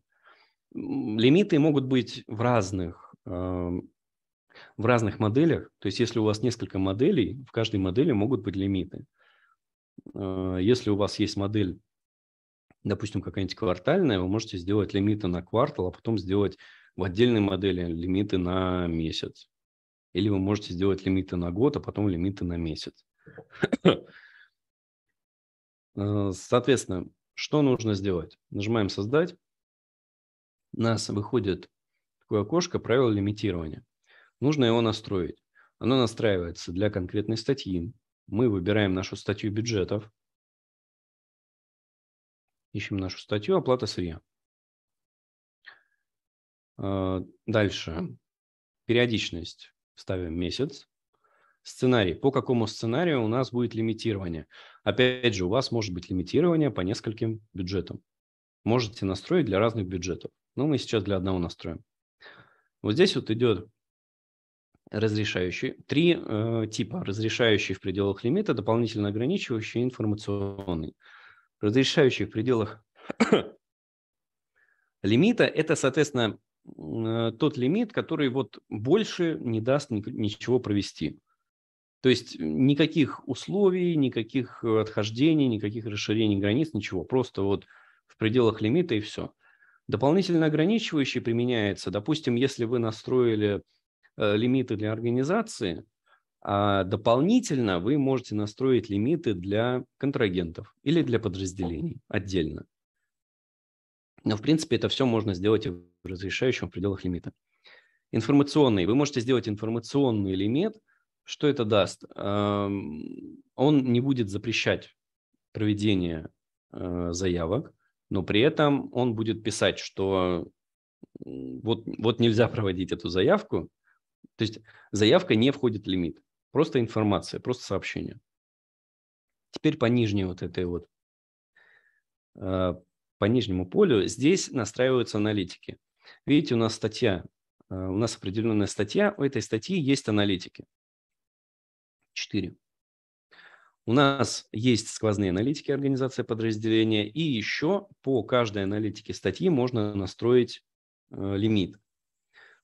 Лимиты могут быть в разных, э, в разных моделях. То есть если у вас несколько моделей, в каждой модели могут быть лимиты. Э, если у вас есть модель допустим, какая-нибудь квартальная, вы можете сделать лимиты на квартал, а потом сделать в отдельной модели лимиты на месяц. Или вы можете сделать лимиты на год, а потом лимиты на месяц. Э, соответственно, что нужно сделать? Нажимаем «Создать». У нас выходит такое окошко «Правила лимитирования». Нужно его настроить. Оно настраивается для конкретной статьи. Мы выбираем нашу статью бюджетов. Ищем нашу статью «Оплата сырья». Э, дальше. Периодичность. Ставим месяц. Сценарий. По какому сценарию у нас будет лимитирование? Опять же, у вас может быть лимитирование по нескольким бюджетам. Можете настроить для разных бюджетов. Но ну, мы сейчас для одного настроим. Вот здесь вот идет разрешающий три э, типа, разрешающий в пределах лимита, дополнительно ограничивающий и информационный. Разрешающий в пределах (coughs) лимита – это, соответственно, Э, тот лимит, который вот больше не даст ничего провести. То есть э, никаких условий, никаких э, отхождений, никаких расширений границ, ничего. Просто вот в пределах лимита и все. Дополнительно ограничивающий применяется, допустим, если вы настроили лимиты для организации, а дополнительно вы можете настроить лимиты для контрагентов или для подразделений отдельно. Но, в принципе, это все можно сделать в разрешающем в пределах лимита. Информационный. Вы можете сделать информационный лимит. Что это даст? Эм, он не будет запрещать проведение э, заявок, но при этом он будет писать, что вот, вот нельзя (laughs) проводить эту заявку. То есть заявка не входит в лимит. Просто информация, просто сообщение. Теперь по нижней вот этой вот э, по нижнему полю, здесь настраиваются аналитики. Видите, у нас статья, э, у нас определенная статья, у этой статьи есть аналитики. Четыре. У нас есть сквозные аналитики организации подразделения, и еще по каждой аналитике статьи можно настроить э, лимит.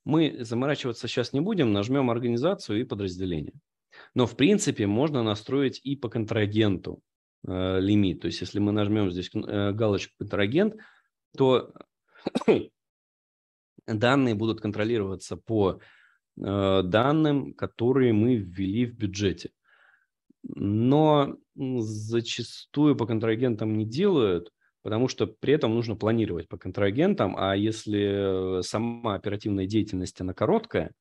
Мы заморачиваться сейчас не будем, нажмем организацию и подразделение. Но в принципе можно настроить и по контрагенту э, лимит. То есть если мы нажмем здесь э, галочку «Контрагент», то (coughs) данные будут контролироваться по э, данным, которые мы ввели в бюджете. Но зачастую по контрагентам не делают, потому что при этом нужно планировать по контрагентам, а если э, сама оперативная деятельность, она короткая,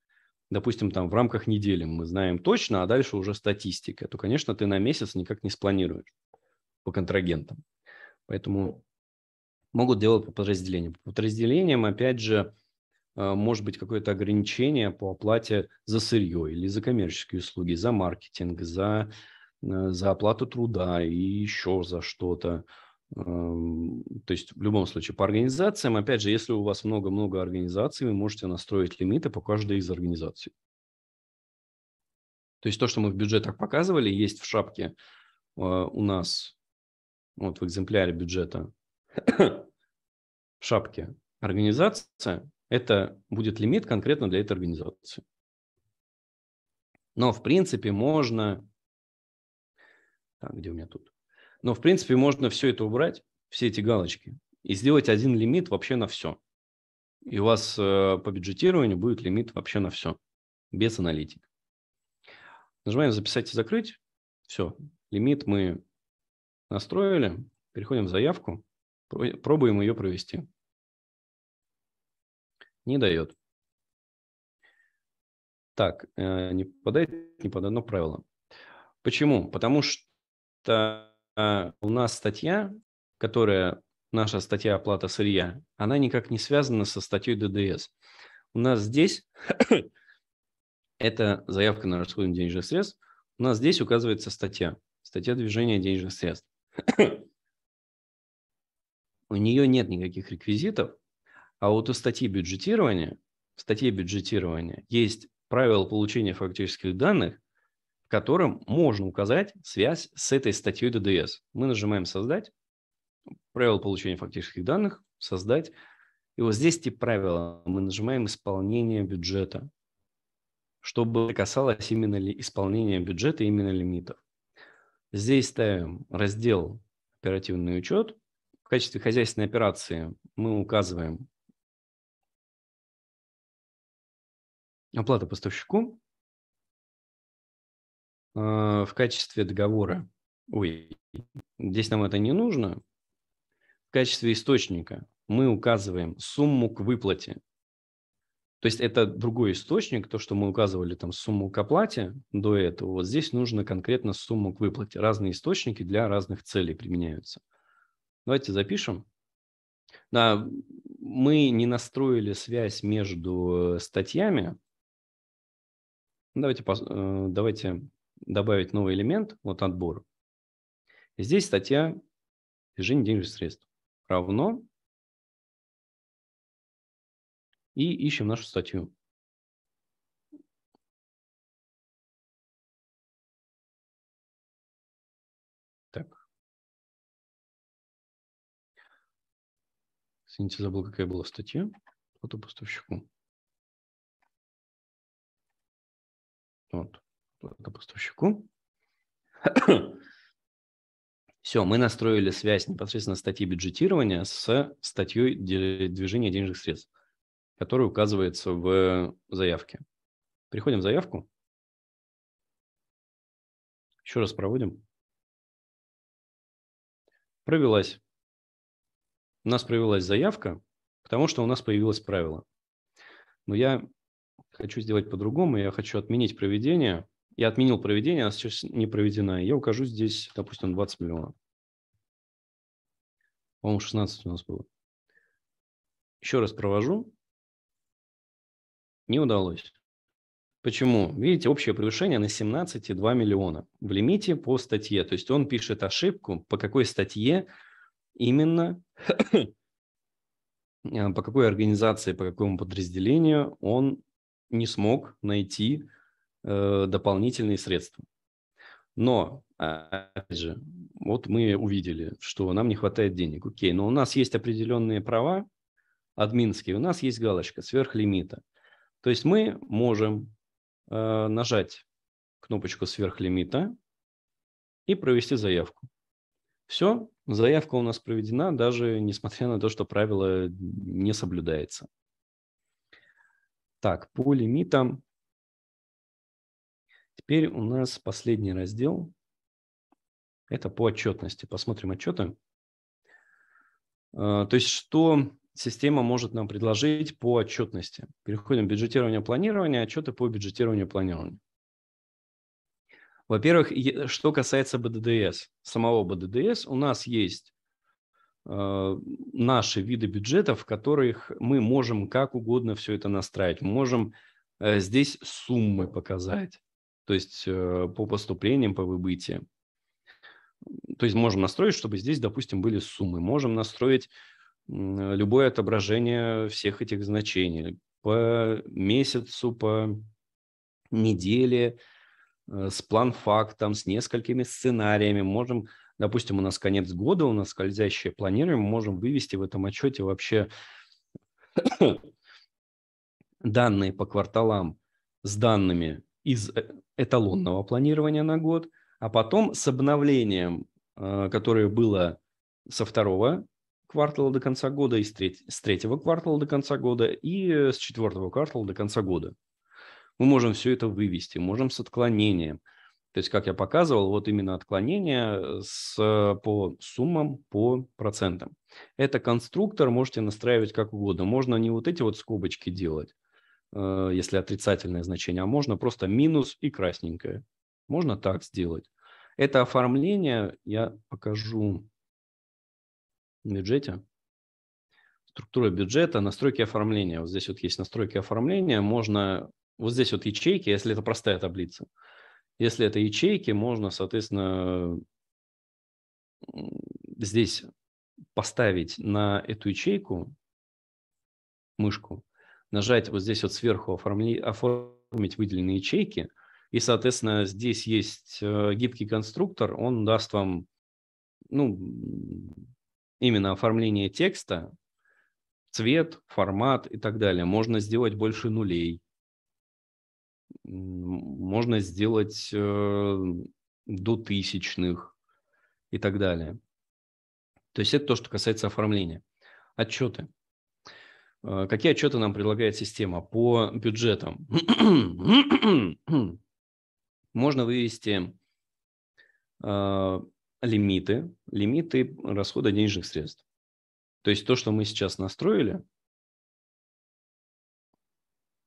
допустим, там в рамках недели мы знаем точно, а дальше уже статистика, то, конечно, ты на месяц никак не спланируешь по контрагентам. Поэтому могут делать по подразделениям. По подразделениям, опять же, э, может быть какое-то ограничение по оплате за сырье или за коммерческие услуги, за маркетинг, за, э, за оплату труда и еще за что-то. Эм, то есть в любом случае по организациям, опять же, если у вас много-много организаций, вы можете настроить лимиты по каждой из организаций. То есть то, что мы в бюджетах показывали, есть в шапке э, у нас вот в экземпляре бюджета (coughs) в шапке организация, это будет лимит конкретно для этой организации. Но в принципе можно... Так, где у меня тут? Но в принципе можно все это убрать, все эти галочки, и сделать один лимит вообще на все. И у вас э, по бюджетированию будет лимит вообще на все, без аналитик. Нажимаем «Записать и закрыть». Все, лимит мы Настроили, переходим в заявку, пробуем ее провести. Не дает. Так, э, не подает ни под одно правило. Почему? Потому что э, у нас статья, которая наша статья оплата сырья, она никак не связана со статьей ДДС. У нас здесь, (coughs) это заявка на расходование денежных средств, у нас здесь указывается статья, статья движения денежных средств у нее нет никаких реквизитов, а вот у статьи бюджетирования, в статье бюджетирования есть правило получения фактических данных, в котором можно указать связь с этой статьей ДДС. Мы нажимаем «Создать», правило получения фактических данных, «Создать», и вот здесь эти правила мы нажимаем «Исполнение бюджета», чтобы касалось именно ли исполнения бюджета, именно лимитов. Здесь ставим раздел «Оперативный учет». В качестве хозяйственной операции мы указываем оплата поставщику. Э, в качестве договора, ой, здесь нам это не нужно, в качестве источника мы указываем сумму к выплате. То есть это другой источник, то, что мы указывали там сумму к оплате до этого, вот здесь нужно конкретно сумму к выплате. Разные источники для разных целей применяются. Давайте запишем. Да, мы не настроили связь между э, статьями. Давайте, э, давайте добавить новый элемент, вот отбор. Здесь статья «Движение денежных средств» равно и ищем нашу статью. Так. Извините, забыл, какая была статья по поставщику. Вот, по поставщику. (coughs) Все, мы настроили связь непосредственно статьи бюджетирования с статьей движения денежных средств который указывается в заявке. Приходим в заявку. Еще раз проводим. Провелась. У нас провелась заявка, потому что у нас появилось правило. Но я хочу сделать по-другому. Я хочу отменить проведение. Я отменил проведение, она сейчас не проведена. Я укажу здесь, допустим, 20 миллионов. По-моему, 16 у нас было. Еще раз провожу не удалось. Почему? Видите, общее превышение на 17,2 миллиона в лимите по статье. То есть он пишет ошибку, по какой статье именно, (coughs) э, по какой организации, по какому подразделению он не смог найти э, дополнительные средства. Но, а, опять же, вот мы увидели, что нам не хватает денег. Окей, но у нас есть определенные права админские, у нас есть галочка сверхлимита. То есть мы можем э, нажать кнопочку сверхлимита и провести заявку. Все, заявка у нас проведена, даже несмотря на то, что правило не соблюдается. Так, по лимитам. Теперь у нас последний раздел. Это по отчетности. Посмотрим отчеты. Э, то есть, что система может нам предложить по отчетности. Переходим к бюджетированию планирования, отчеты по бюджетированию планирования. Во-первых, что касается БДДС, самого БДДС, у нас есть э, наши виды бюджетов, в которых мы можем как угодно все это настраивать. Мы можем э, здесь суммы показать, то есть э, по поступлениям, по выбытиям. То есть можем настроить, чтобы здесь, допустим, были суммы. Можем настроить любое отображение всех этих значений по месяцу, по неделе, э, с план-фактом, с несколькими сценариями. Можем, допустим, у нас конец года, у нас скользящее планирование, можем вывести в этом отчете вообще (coughs) данные по кварталам с данными из э, эталонного планирования на год, а потом с обновлением, э, которое было со второго квартала до конца года, и с, треть, с третьего квартала до конца года, и э, с четвертого квартала до конца года. Мы можем все это вывести, можем с отклонением. То есть, как я показывал, вот именно отклонение э, с, э, по суммам, по процентам. Это конструктор можете настраивать как угодно. Можно не вот эти вот скобочки делать, если отрицательное значение, а можно просто минус и красненькое. Можно так сделать. Это оформление я покажу бюджете, структура бюджета, настройки оформления. Вот здесь вот есть настройки оформления, можно, вот здесь вот ячейки, если это простая таблица. Если это ячейки, можно, соответственно, здесь поставить на эту ячейку мышку, нажать вот здесь вот сверху оформли, оформить выделенные ячейки, и, соответственно, здесь есть э, гибкий конструктор, он даст вам ну, именно оформление текста, цвет, формат и так далее. Можно сделать больше нулей. Можно сделать э, до тысячных и так далее. То есть это то, что касается оформления. Отчеты. Э, какие отчеты нам предлагает система по бюджетам? (clears throat) Можно вывести э, лимиты, лимиты расхода денежных средств. То есть то, что мы сейчас настроили,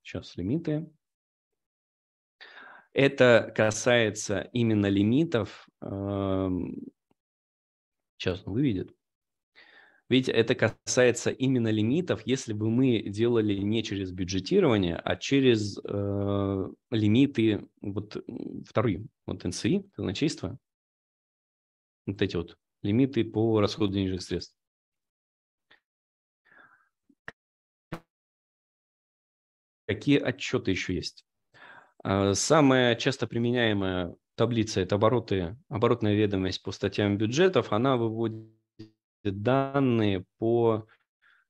сейчас лимиты, это касается именно лимитов, эм, сейчас он выведет, ведь это касается именно лимитов, если бы мы делали не через бюджетирование, а через э, лимиты вот вторые, вот НСИ, казначейство, вот эти вот лимиты по расходу денежных средств. Какие отчеты еще есть? А, самая часто применяемая таблица – это обороты, оборотная ведомость по статьям бюджетов. Она выводит данные по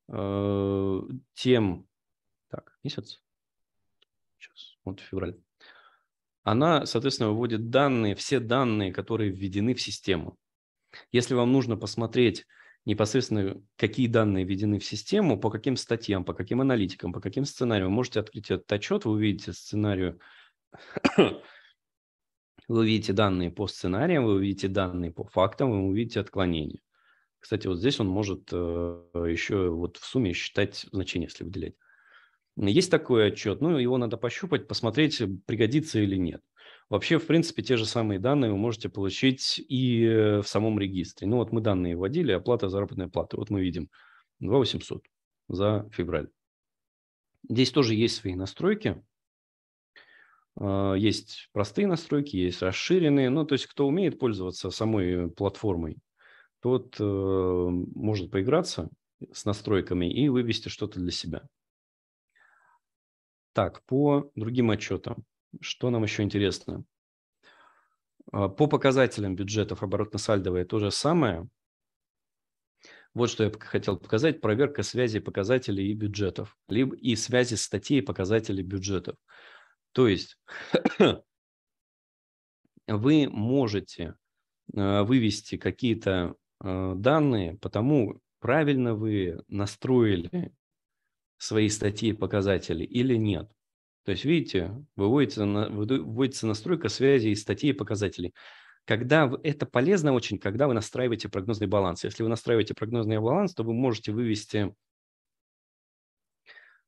э, тем… Так, месяц? Сейчас, вот февраль. Она, соответственно, выводит данные, все данные, которые введены в систему. Если вам нужно посмотреть непосредственно, какие данные введены в систему, по каким статьям, по каким аналитикам, по каким сценариям, вы можете открыть этот отчет, вы увидите сценарию, (coughs) вы увидите данные по сценариям, вы увидите данные по фактам, вы увидите отклонения. Кстати, вот здесь он может э, еще вот в сумме считать значение, если выделять. Есть такой отчет, ну, его надо пощупать, посмотреть, пригодится или нет. Вообще, в принципе, те же самые данные вы можете получить и э, в самом регистре. Ну вот мы данные вводили, оплата заработной платы. Вот мы видим 2800 за февраль. Здесь тоже есть свои настройки. А, есть простые настройки, есть расширенные. Ну, то есть, кто умеет пользоваться самой платформой, тот э, может поиграться с настройками и вывести что-то для себя. Так, по другим отчетам. Что нам еще интересно? А, по показателям бюджетов оборотно-сальдовые то же самое. Вот что я хотел показать. Проверка связи показателей и бюджетов. Либо и связи статей и показателей бюджетов. То есть (coughs) вы можете э, вывести какие-то э, данные, потому правильно вы настроили свои статьи и показатели или нет. То есть, видите, выводится, на, выводится настройка связи из статей и показателей. Когда вы, это полезно очень, когда вы настраиваете прогнозный баланс. Если вы настраиваете прогнозный баланс, то вы можете вывести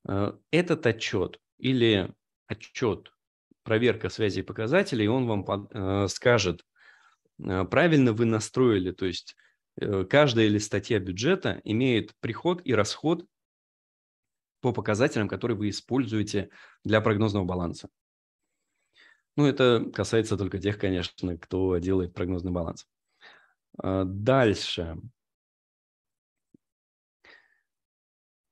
э, этот отчет или отчет проверка связи и показателей, он вам э, скажет, э, правильно вы настроили, то есть каждая или статья бюджета имеет приход и расход по показателям, которые вы используете для прогнозного баланса. Ну, это касается только тех, конечно, кто делает прогнозный баланс. А, дальше.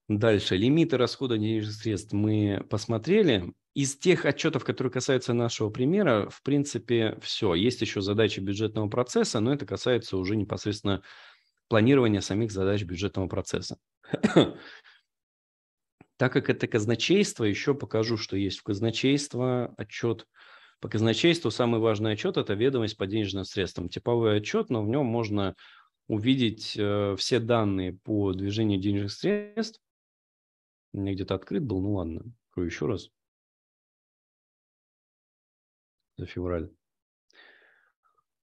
Дальше. Лимиты расхода денежных средств мы посмотрели. Из тех отчетов, которые касаются нашего примера, в принципе, все. Есть еще задачи бюджетного процесса, но это касается уже непосредственно планирования самих задач бюджетного процесса. Так как это казначейство, еще покажу, что есть в казначейство отчет. По казначейству самый важный отчет – это ведомость по денежным средствам. Типовой отчет, но в нем можно увидеть э, все данные по движению денежных средств. Мне где-то открыт был, ну ладно, открою еще раз. За февраль.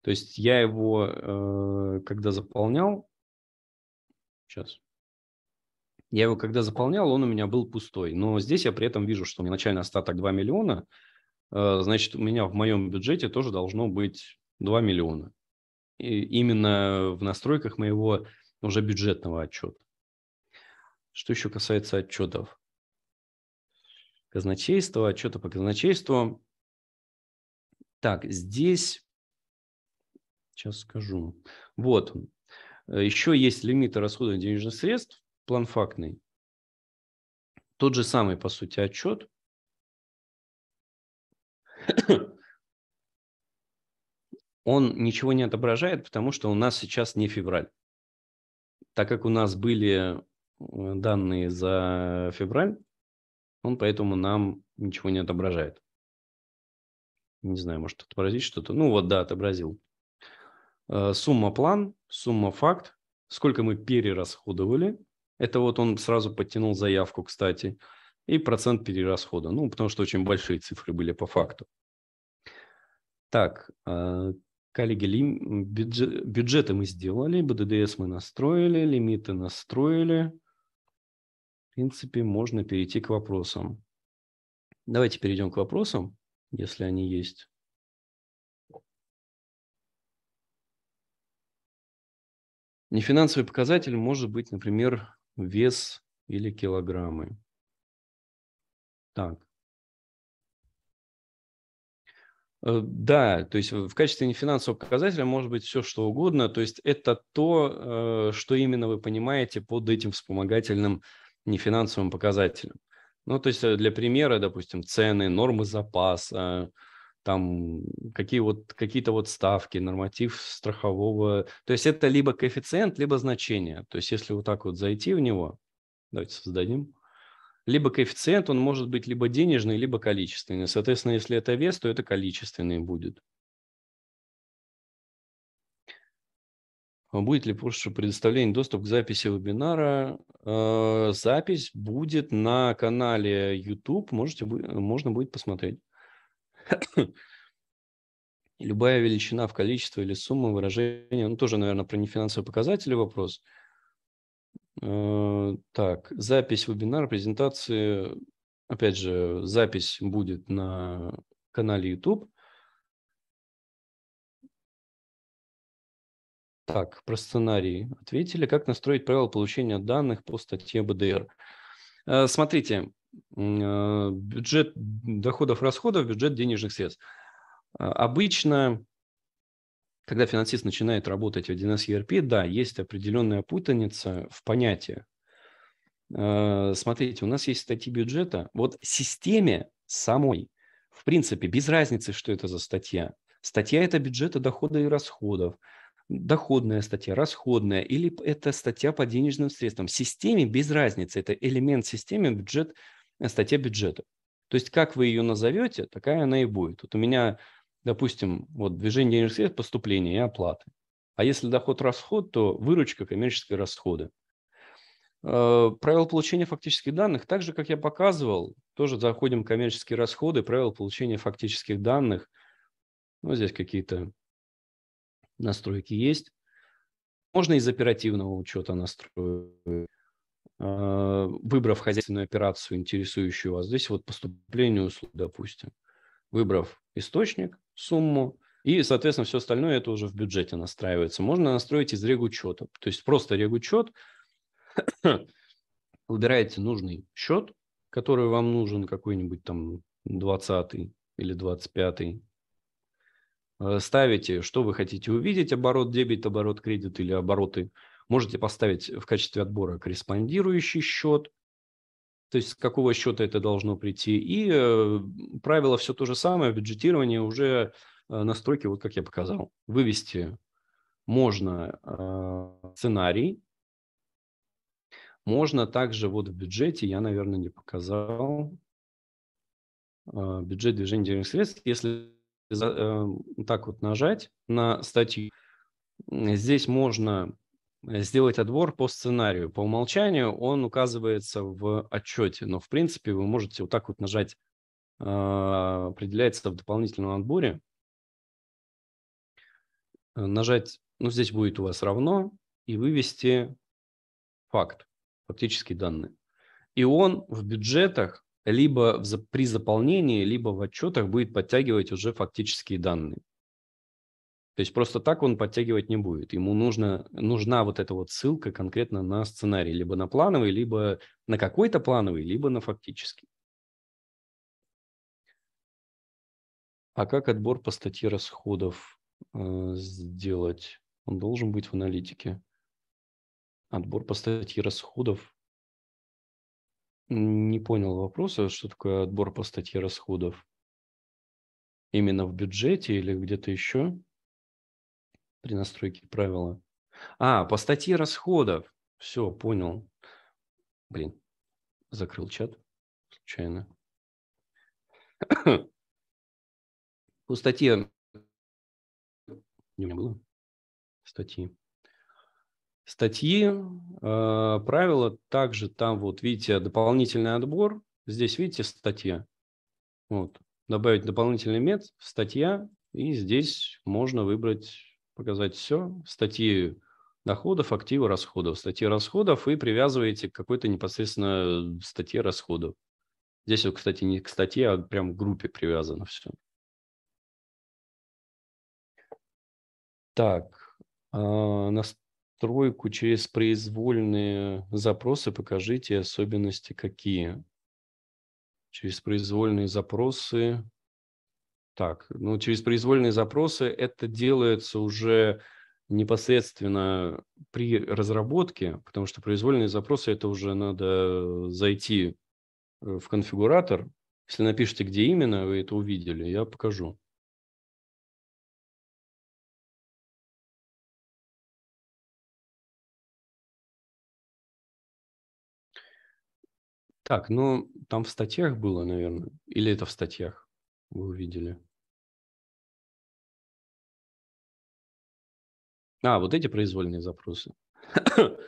То есть я его, э, когда заполнял, сейчас, я его когда заполнял, он у меня был пустой. Но здесь я при этом вижу, что у меня начальный остаток 2 миллиона. Э, значит, у меня в моем бюджете тоже должно быть 2 миллиона. И именно в настройках моего уже бюджетного отчета. Что еще касается отчетов? Казначейство, отчета по казначейству. Так, здесь... Сейчас скажу. Вот. Э, еще есть лимиты расходования денежных средств планфактный. Тот же самый, по сути, отчет. (coughs) Он ничего не отображает, потому что у нас сейчас не февраль. Так как у нас были э, данные за февраль, он поэтому нам ничего не отображает. Не знаю, может отобразить что-то. Ну вот, да, отобразил. Э, сумма план, сумма факт, сколько мы перерасходовали, это вот он сразу подтянул заявку, кстати, и процент перерасхода. Ну, потому что очень большие цифры были по факту. Так, а, коллеги, бюджеты мы сделали, БДДС мы настроили, лимиты настроили. В принципе, можно перейти к вопросам. Давайте перейдем к вопросам, если они есть. Нефинансовый показатель может быть, например, вес или килограммы. Так. Э, да, то есть в качестве нефинансового показателя может быть все что угодно. То есть это то, э, что именно вы понимаете под этим вспомогательным нефинансовым показателем. Ну, то есть э, для примера, допустим, цены, нормы запаса, там какие вот, какие-то вот ставки, норматив страхового. То есть это либо коэффициент, либо значение. То есть если вот так вот зайти в него, давайте создадим, либо коэффициент, он может быть либо денежный, либо количественный. Соответственно, если это вес, то это количественный будет. Будет ли проще предоставление доступ к записи вебинара? Э, запись будет на канале YouTube, можете, можно будет посмотреть. Любая величина в количестве или сумма выражения, ну, тоже, наверное, про нефинансовые показатели вопрос. Э, так, запись вебинара, презентации. Опять же, запись будет на канале YouTube. Так, про сценарии. ответили. Как настроить правила получения данных по статье БДР? Э, смотрите, а, бюджет доходов-расходов, бюджет денежных средств. А, обычно, когда финансист начинает работать в 1С ERP, да, есть определенная путаница в понятии. А, смотрите, у нас есть статьи бюджета. Вот системе самой, в принципе, без разницы, что это за статья. Статья – это бюджета дохода и расходов доходная статья, расходная, или это статья по денежным средствам. В системе без разницы, это элемент системы бюджет Э, статья бюджета. То есть как вы ее назовете, такая она и будет. Вот у меня, допустим, вот движение денежных средств, поступления и оплаты. А если доход-расход, то выручка, коммерческие расходы. Э, правила получения фактических данных, так же, как я показывал, тоже заходим в коммерческие расходы, правила получения фактических данных. Ну, здесь какие-то настройки есть. Можно из оперативного учета настроить. Э, выбрав хозяйственную операцию, интересующую вас, здесь вот поступление услуг, допустим, выбрав источник, сумму, и, соответственно, все остальное это уже в бюджете настраивается. Можно настроить из регучета. То есть просто регучет, (coughs) выбираете нужный счет, который вам нужен, какой-нибудь там 20 или 25 э, ставите, что вы хотите увидеть, оборот дебет, оборот кредит или обороты Можете поставить в качестве отбора корреспондирующий счет, то есть с какого счета это должно прийти. И э, правило все то же самое, бюджетирование уже э, настройки, вот как я показал. Вывести можно э, сценарий, можно также вот в бюджете, я, наверное, не показал, э, бюджет движения денежных средств, если э, так вот нажать на статью, здесь можно Э, сделать отбор по сценарию. По умолчанию он указывается в отчете, но в принципе вы можете вот так вот нажать а, определяется в дополнительном отборе. Э, нажать, ну здесь будет у вас равно, и вывести факт, фактические данные. И он в бюджетах либо в, при заполнении, либо в отчетах будет подтягивать уже фактические данные. То есть просто так он подтягивать не будет. Ему нужно, нужна вот эта вот ссылка конкретно на сценарий, либо на плановый, либо на какой-то плановый, либо на фактический. А как отбор по статье расходов э, сделать? Он должен быть в аналитике. Отбор по статье расходов. Не понял вопроса, что такое отбор по статье расходов. Именно в бюджете или где-то еще? при настройке правила. А, по статье расходов. Все, понял. Блин, закрыл чат случайно. (coughs) По статье... Не у меня было? Статьи. Статьи, э, правила, также там вот, видите, дополнительный отбор. Здесь, видите, статья. Вот. Добавить дополнительный метод, статья. И здесь можно выбрать показать все, статьи доходов, активы, расходов, статьи расходов и привязываете к какой-то непосредственно статье расходов. Здесь вот, кстати, не к статье, а прям к группе привязано все. Так, а, настройку через произвольные запросы покажите особенности какие. Через произвольные запросы так. Ну, через произвольные запросы это делается уже непосредственно при разработке, потому что произвольные запросы это уже надо зайти э, в конфигуратор. Если напишите, где именно вы это увидели, я покажу. Так, ну там в статьях было, наверное, или это в статьях вы увидели? А, вот эти произвольные запросы. (coughs)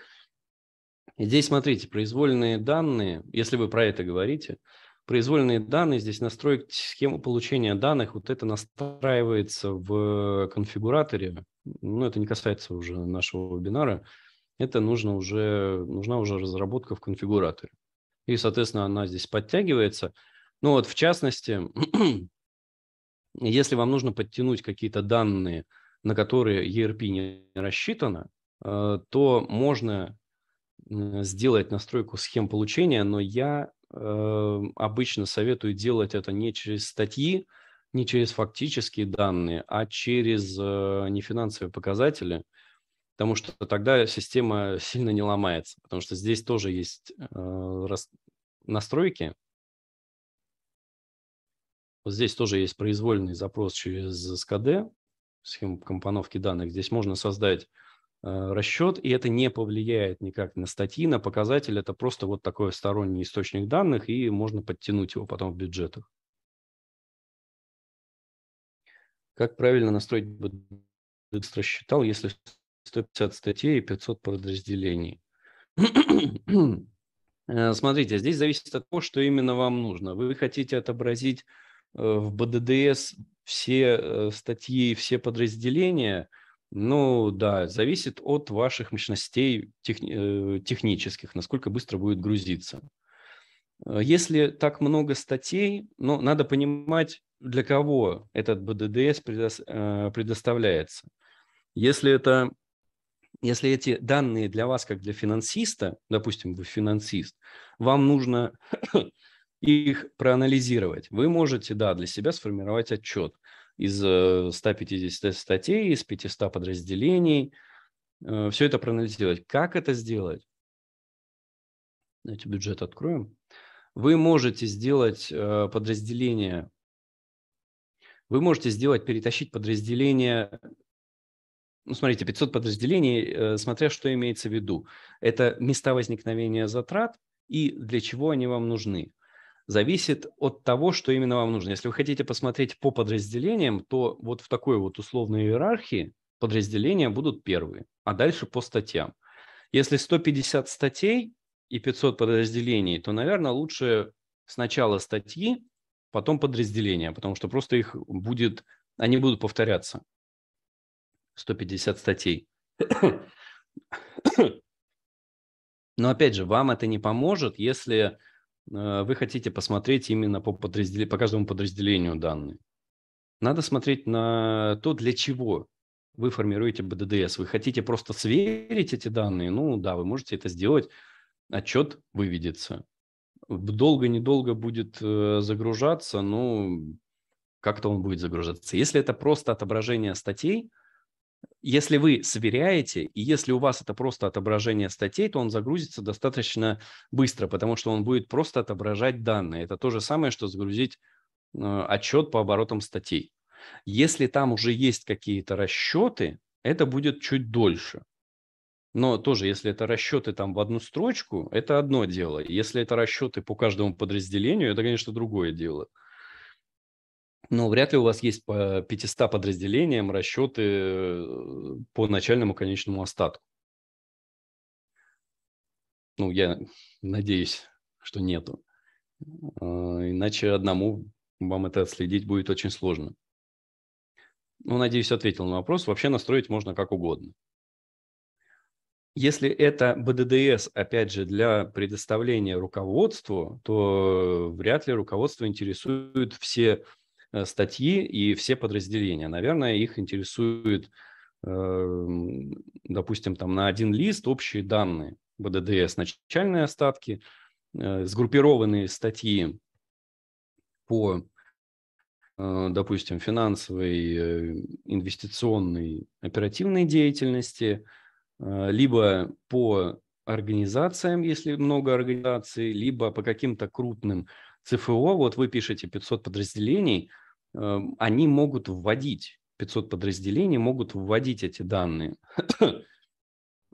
Здесь, смотрите, произвольные данные, если вы про это говорите, произвольные данные, здесь настроить схему получения данных, вот это настраивается в конфигураторе, ну, это не касается уже нашего вебинара, это нужно уже, нужна уже разработка в конфигураторе. И, соответственно, она здесь подтягивается. Ну вот, в частности, (coughs) если вам нужно подтянуть какие-то данные – на которые ERP не рассчитана, э, то можно э, сделать настройку схем получения, но я э, обычно советую делать это не через статьи, не через фактические данные, а через нефинансовые показатели, потому что тогда система сильно не ломается, потому что здесь тоже есть настройки. Вот здесь тоже есть произвольный запрос через СКД, схему компоновки данных. Здесь можно создать э, расчет, и это не повлияет никак на статьи, на показатель. Это просто вот такой сторонний источник данных, и можно подтянуть его потом в бюджетах. Как правильно настроить быстро считал, если 150 статей и 500 подразделений? (clears throat) Э, смотрите, здесь зависит от того, что именно вам нужно. Вы хотите отобразить э, в БДДС все э, статьи, все подразделения, ну да, зависит от ваших мощностей техни- э, технических, насколько быстро будет грузиться. Э, если так много статей, ну, надо понимать, для кого этот БДДС предо- предоставляется. Если это если эти данные для вас, как для финансиста, допустим, вы финансист, вам нужно их проанализировать. Вы можете, да, для себя сформировать отчет из 150 э, статей, из 500 подразделений, э, все это проанализировать. Как это сделать? Давайте бюджет откроем. Вы можете сделать э, подразделение, вы можете сделать, перетащить подразделение ну, смотрите, 500 подразделений, смотря что имеется в виду. Это места возникновения затрат и для чего они вам нужны зависит от того, что именно вам нужно. Если вы хотите посмотреть по подразделениям, то вот в такой вот условной иерархии подразделения будут первые, а дальше по статьям. Если 150 статей и 500 подразделений, то, наверное, лучше сначала статьи, потом подразделения, потому что просто их будет, они будут повторяться. 150 статей. (coughs) Но опять же, вам это не поможет, если Э, вы хотите посмотреть именно по, подраздел... по каждому подразделению данные. Надо смотреть на то, для чего вы формируете БДДС. Вы хотите просто сверить эти данные? Ну да, вы можете это сделать. Отчет выведется. Долго-недолго будет э, загружаться, но ну, как-то он будет загружаться. Если это просто отображение статей – если вы сверяете, и если у вас это просто отображение статей, то он загрузится достаточно быстро, потому что он будет просто отображать данные. Это то же самое, что загрузить э, отчет по оборотам статей. Если там уже есть какие-то расчеты, это будет чуть дольше. Но тоже, если это расчеты там в одну строчку, это одно дело. Если это расчеты по каждому подразделению, это, конечно, другое дело. Uh, но вряд ли у вас есть по 500 подразделениям расчеты э, по начальному конечному остатку. Ну, я надеюсь, что нету. А, иначе одному вам это отследить будет очень сложно. Ну, надеюсь, ответил на вопрос. Вообще настроить можно как угодно. Если это БДДС, опять же, для предоставления руководству, то э, вряд ли руководство интересует все Э, статьи и все подразделения. Наверное, их интересует, эм, допустим, там на один лист общие данные БДДС, начальные остатки, э, сгруппированные статьи по, э, допустим, финансовой, инвестиционной, оперативной деятельности, либо по организациям, если много организаций, либо по каким-то крупным ЦФО. Вот вы пишете 500 подразделений, Эм, они могут вводить, 500 подразделений могут вводить эти данные. (coughs)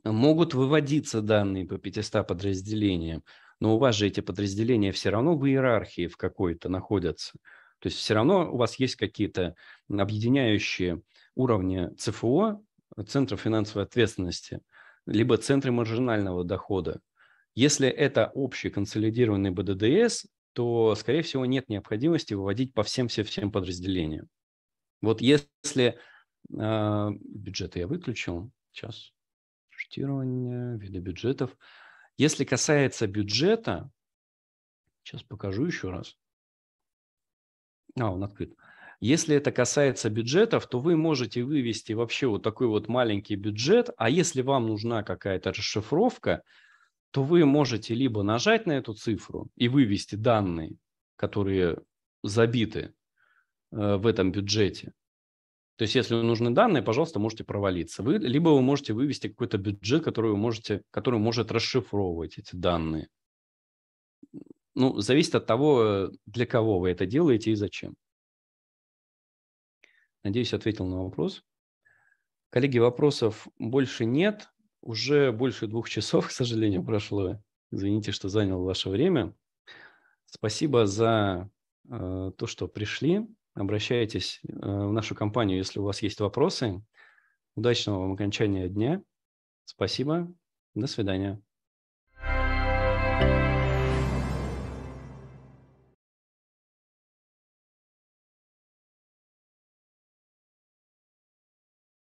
могут выводиться данные по 500 подразделениям, но у вас же эти подразделения все равно в иерархии в какой-то находятся. То есть все равно у вас есть какие-то объединяющие уровни ЦФО, центров финансовой ответственности, либо центры маржинального дохода. Если это общий консолидированный БДДС, то, скорее всего, нет необходимости выводить по всем-всем-всем подразделениям. Вот если э, бюджеты я выключил, сейчас, штирование, виды бюджетов. Если касается бюджета, сейчас покажу еще раз. А, он открыт. Если это касается бюджетов, то вы можете вывести вообще вот такой вот маленький бюджет, а если вам нужна какая-то расшифровка – то вы можете либо нажать на эту цифру и вывести данные, которые забиты э, в этом бюджете. То есть, если нужны данные, пожалуйста, можете провалиться. Вы, либо вы можете вывести какой-то бюджет, который, вы можете, который может расшифровывать эти данные. Ну, зависит от того, э, для кого вы это делаете и зачем. Надеюсь, ответил на вопрос. Коллеги, вопросов больше нет. Уже больше двух часов, к сожалению, прошло. Извините, что занял ваше время. Спасибо за э, то, что пришли. Обращайтесь э, в нашу компанию, если у вас есть вопросы. Удачного вам окончания дня. Спасибо. До свидания. thank you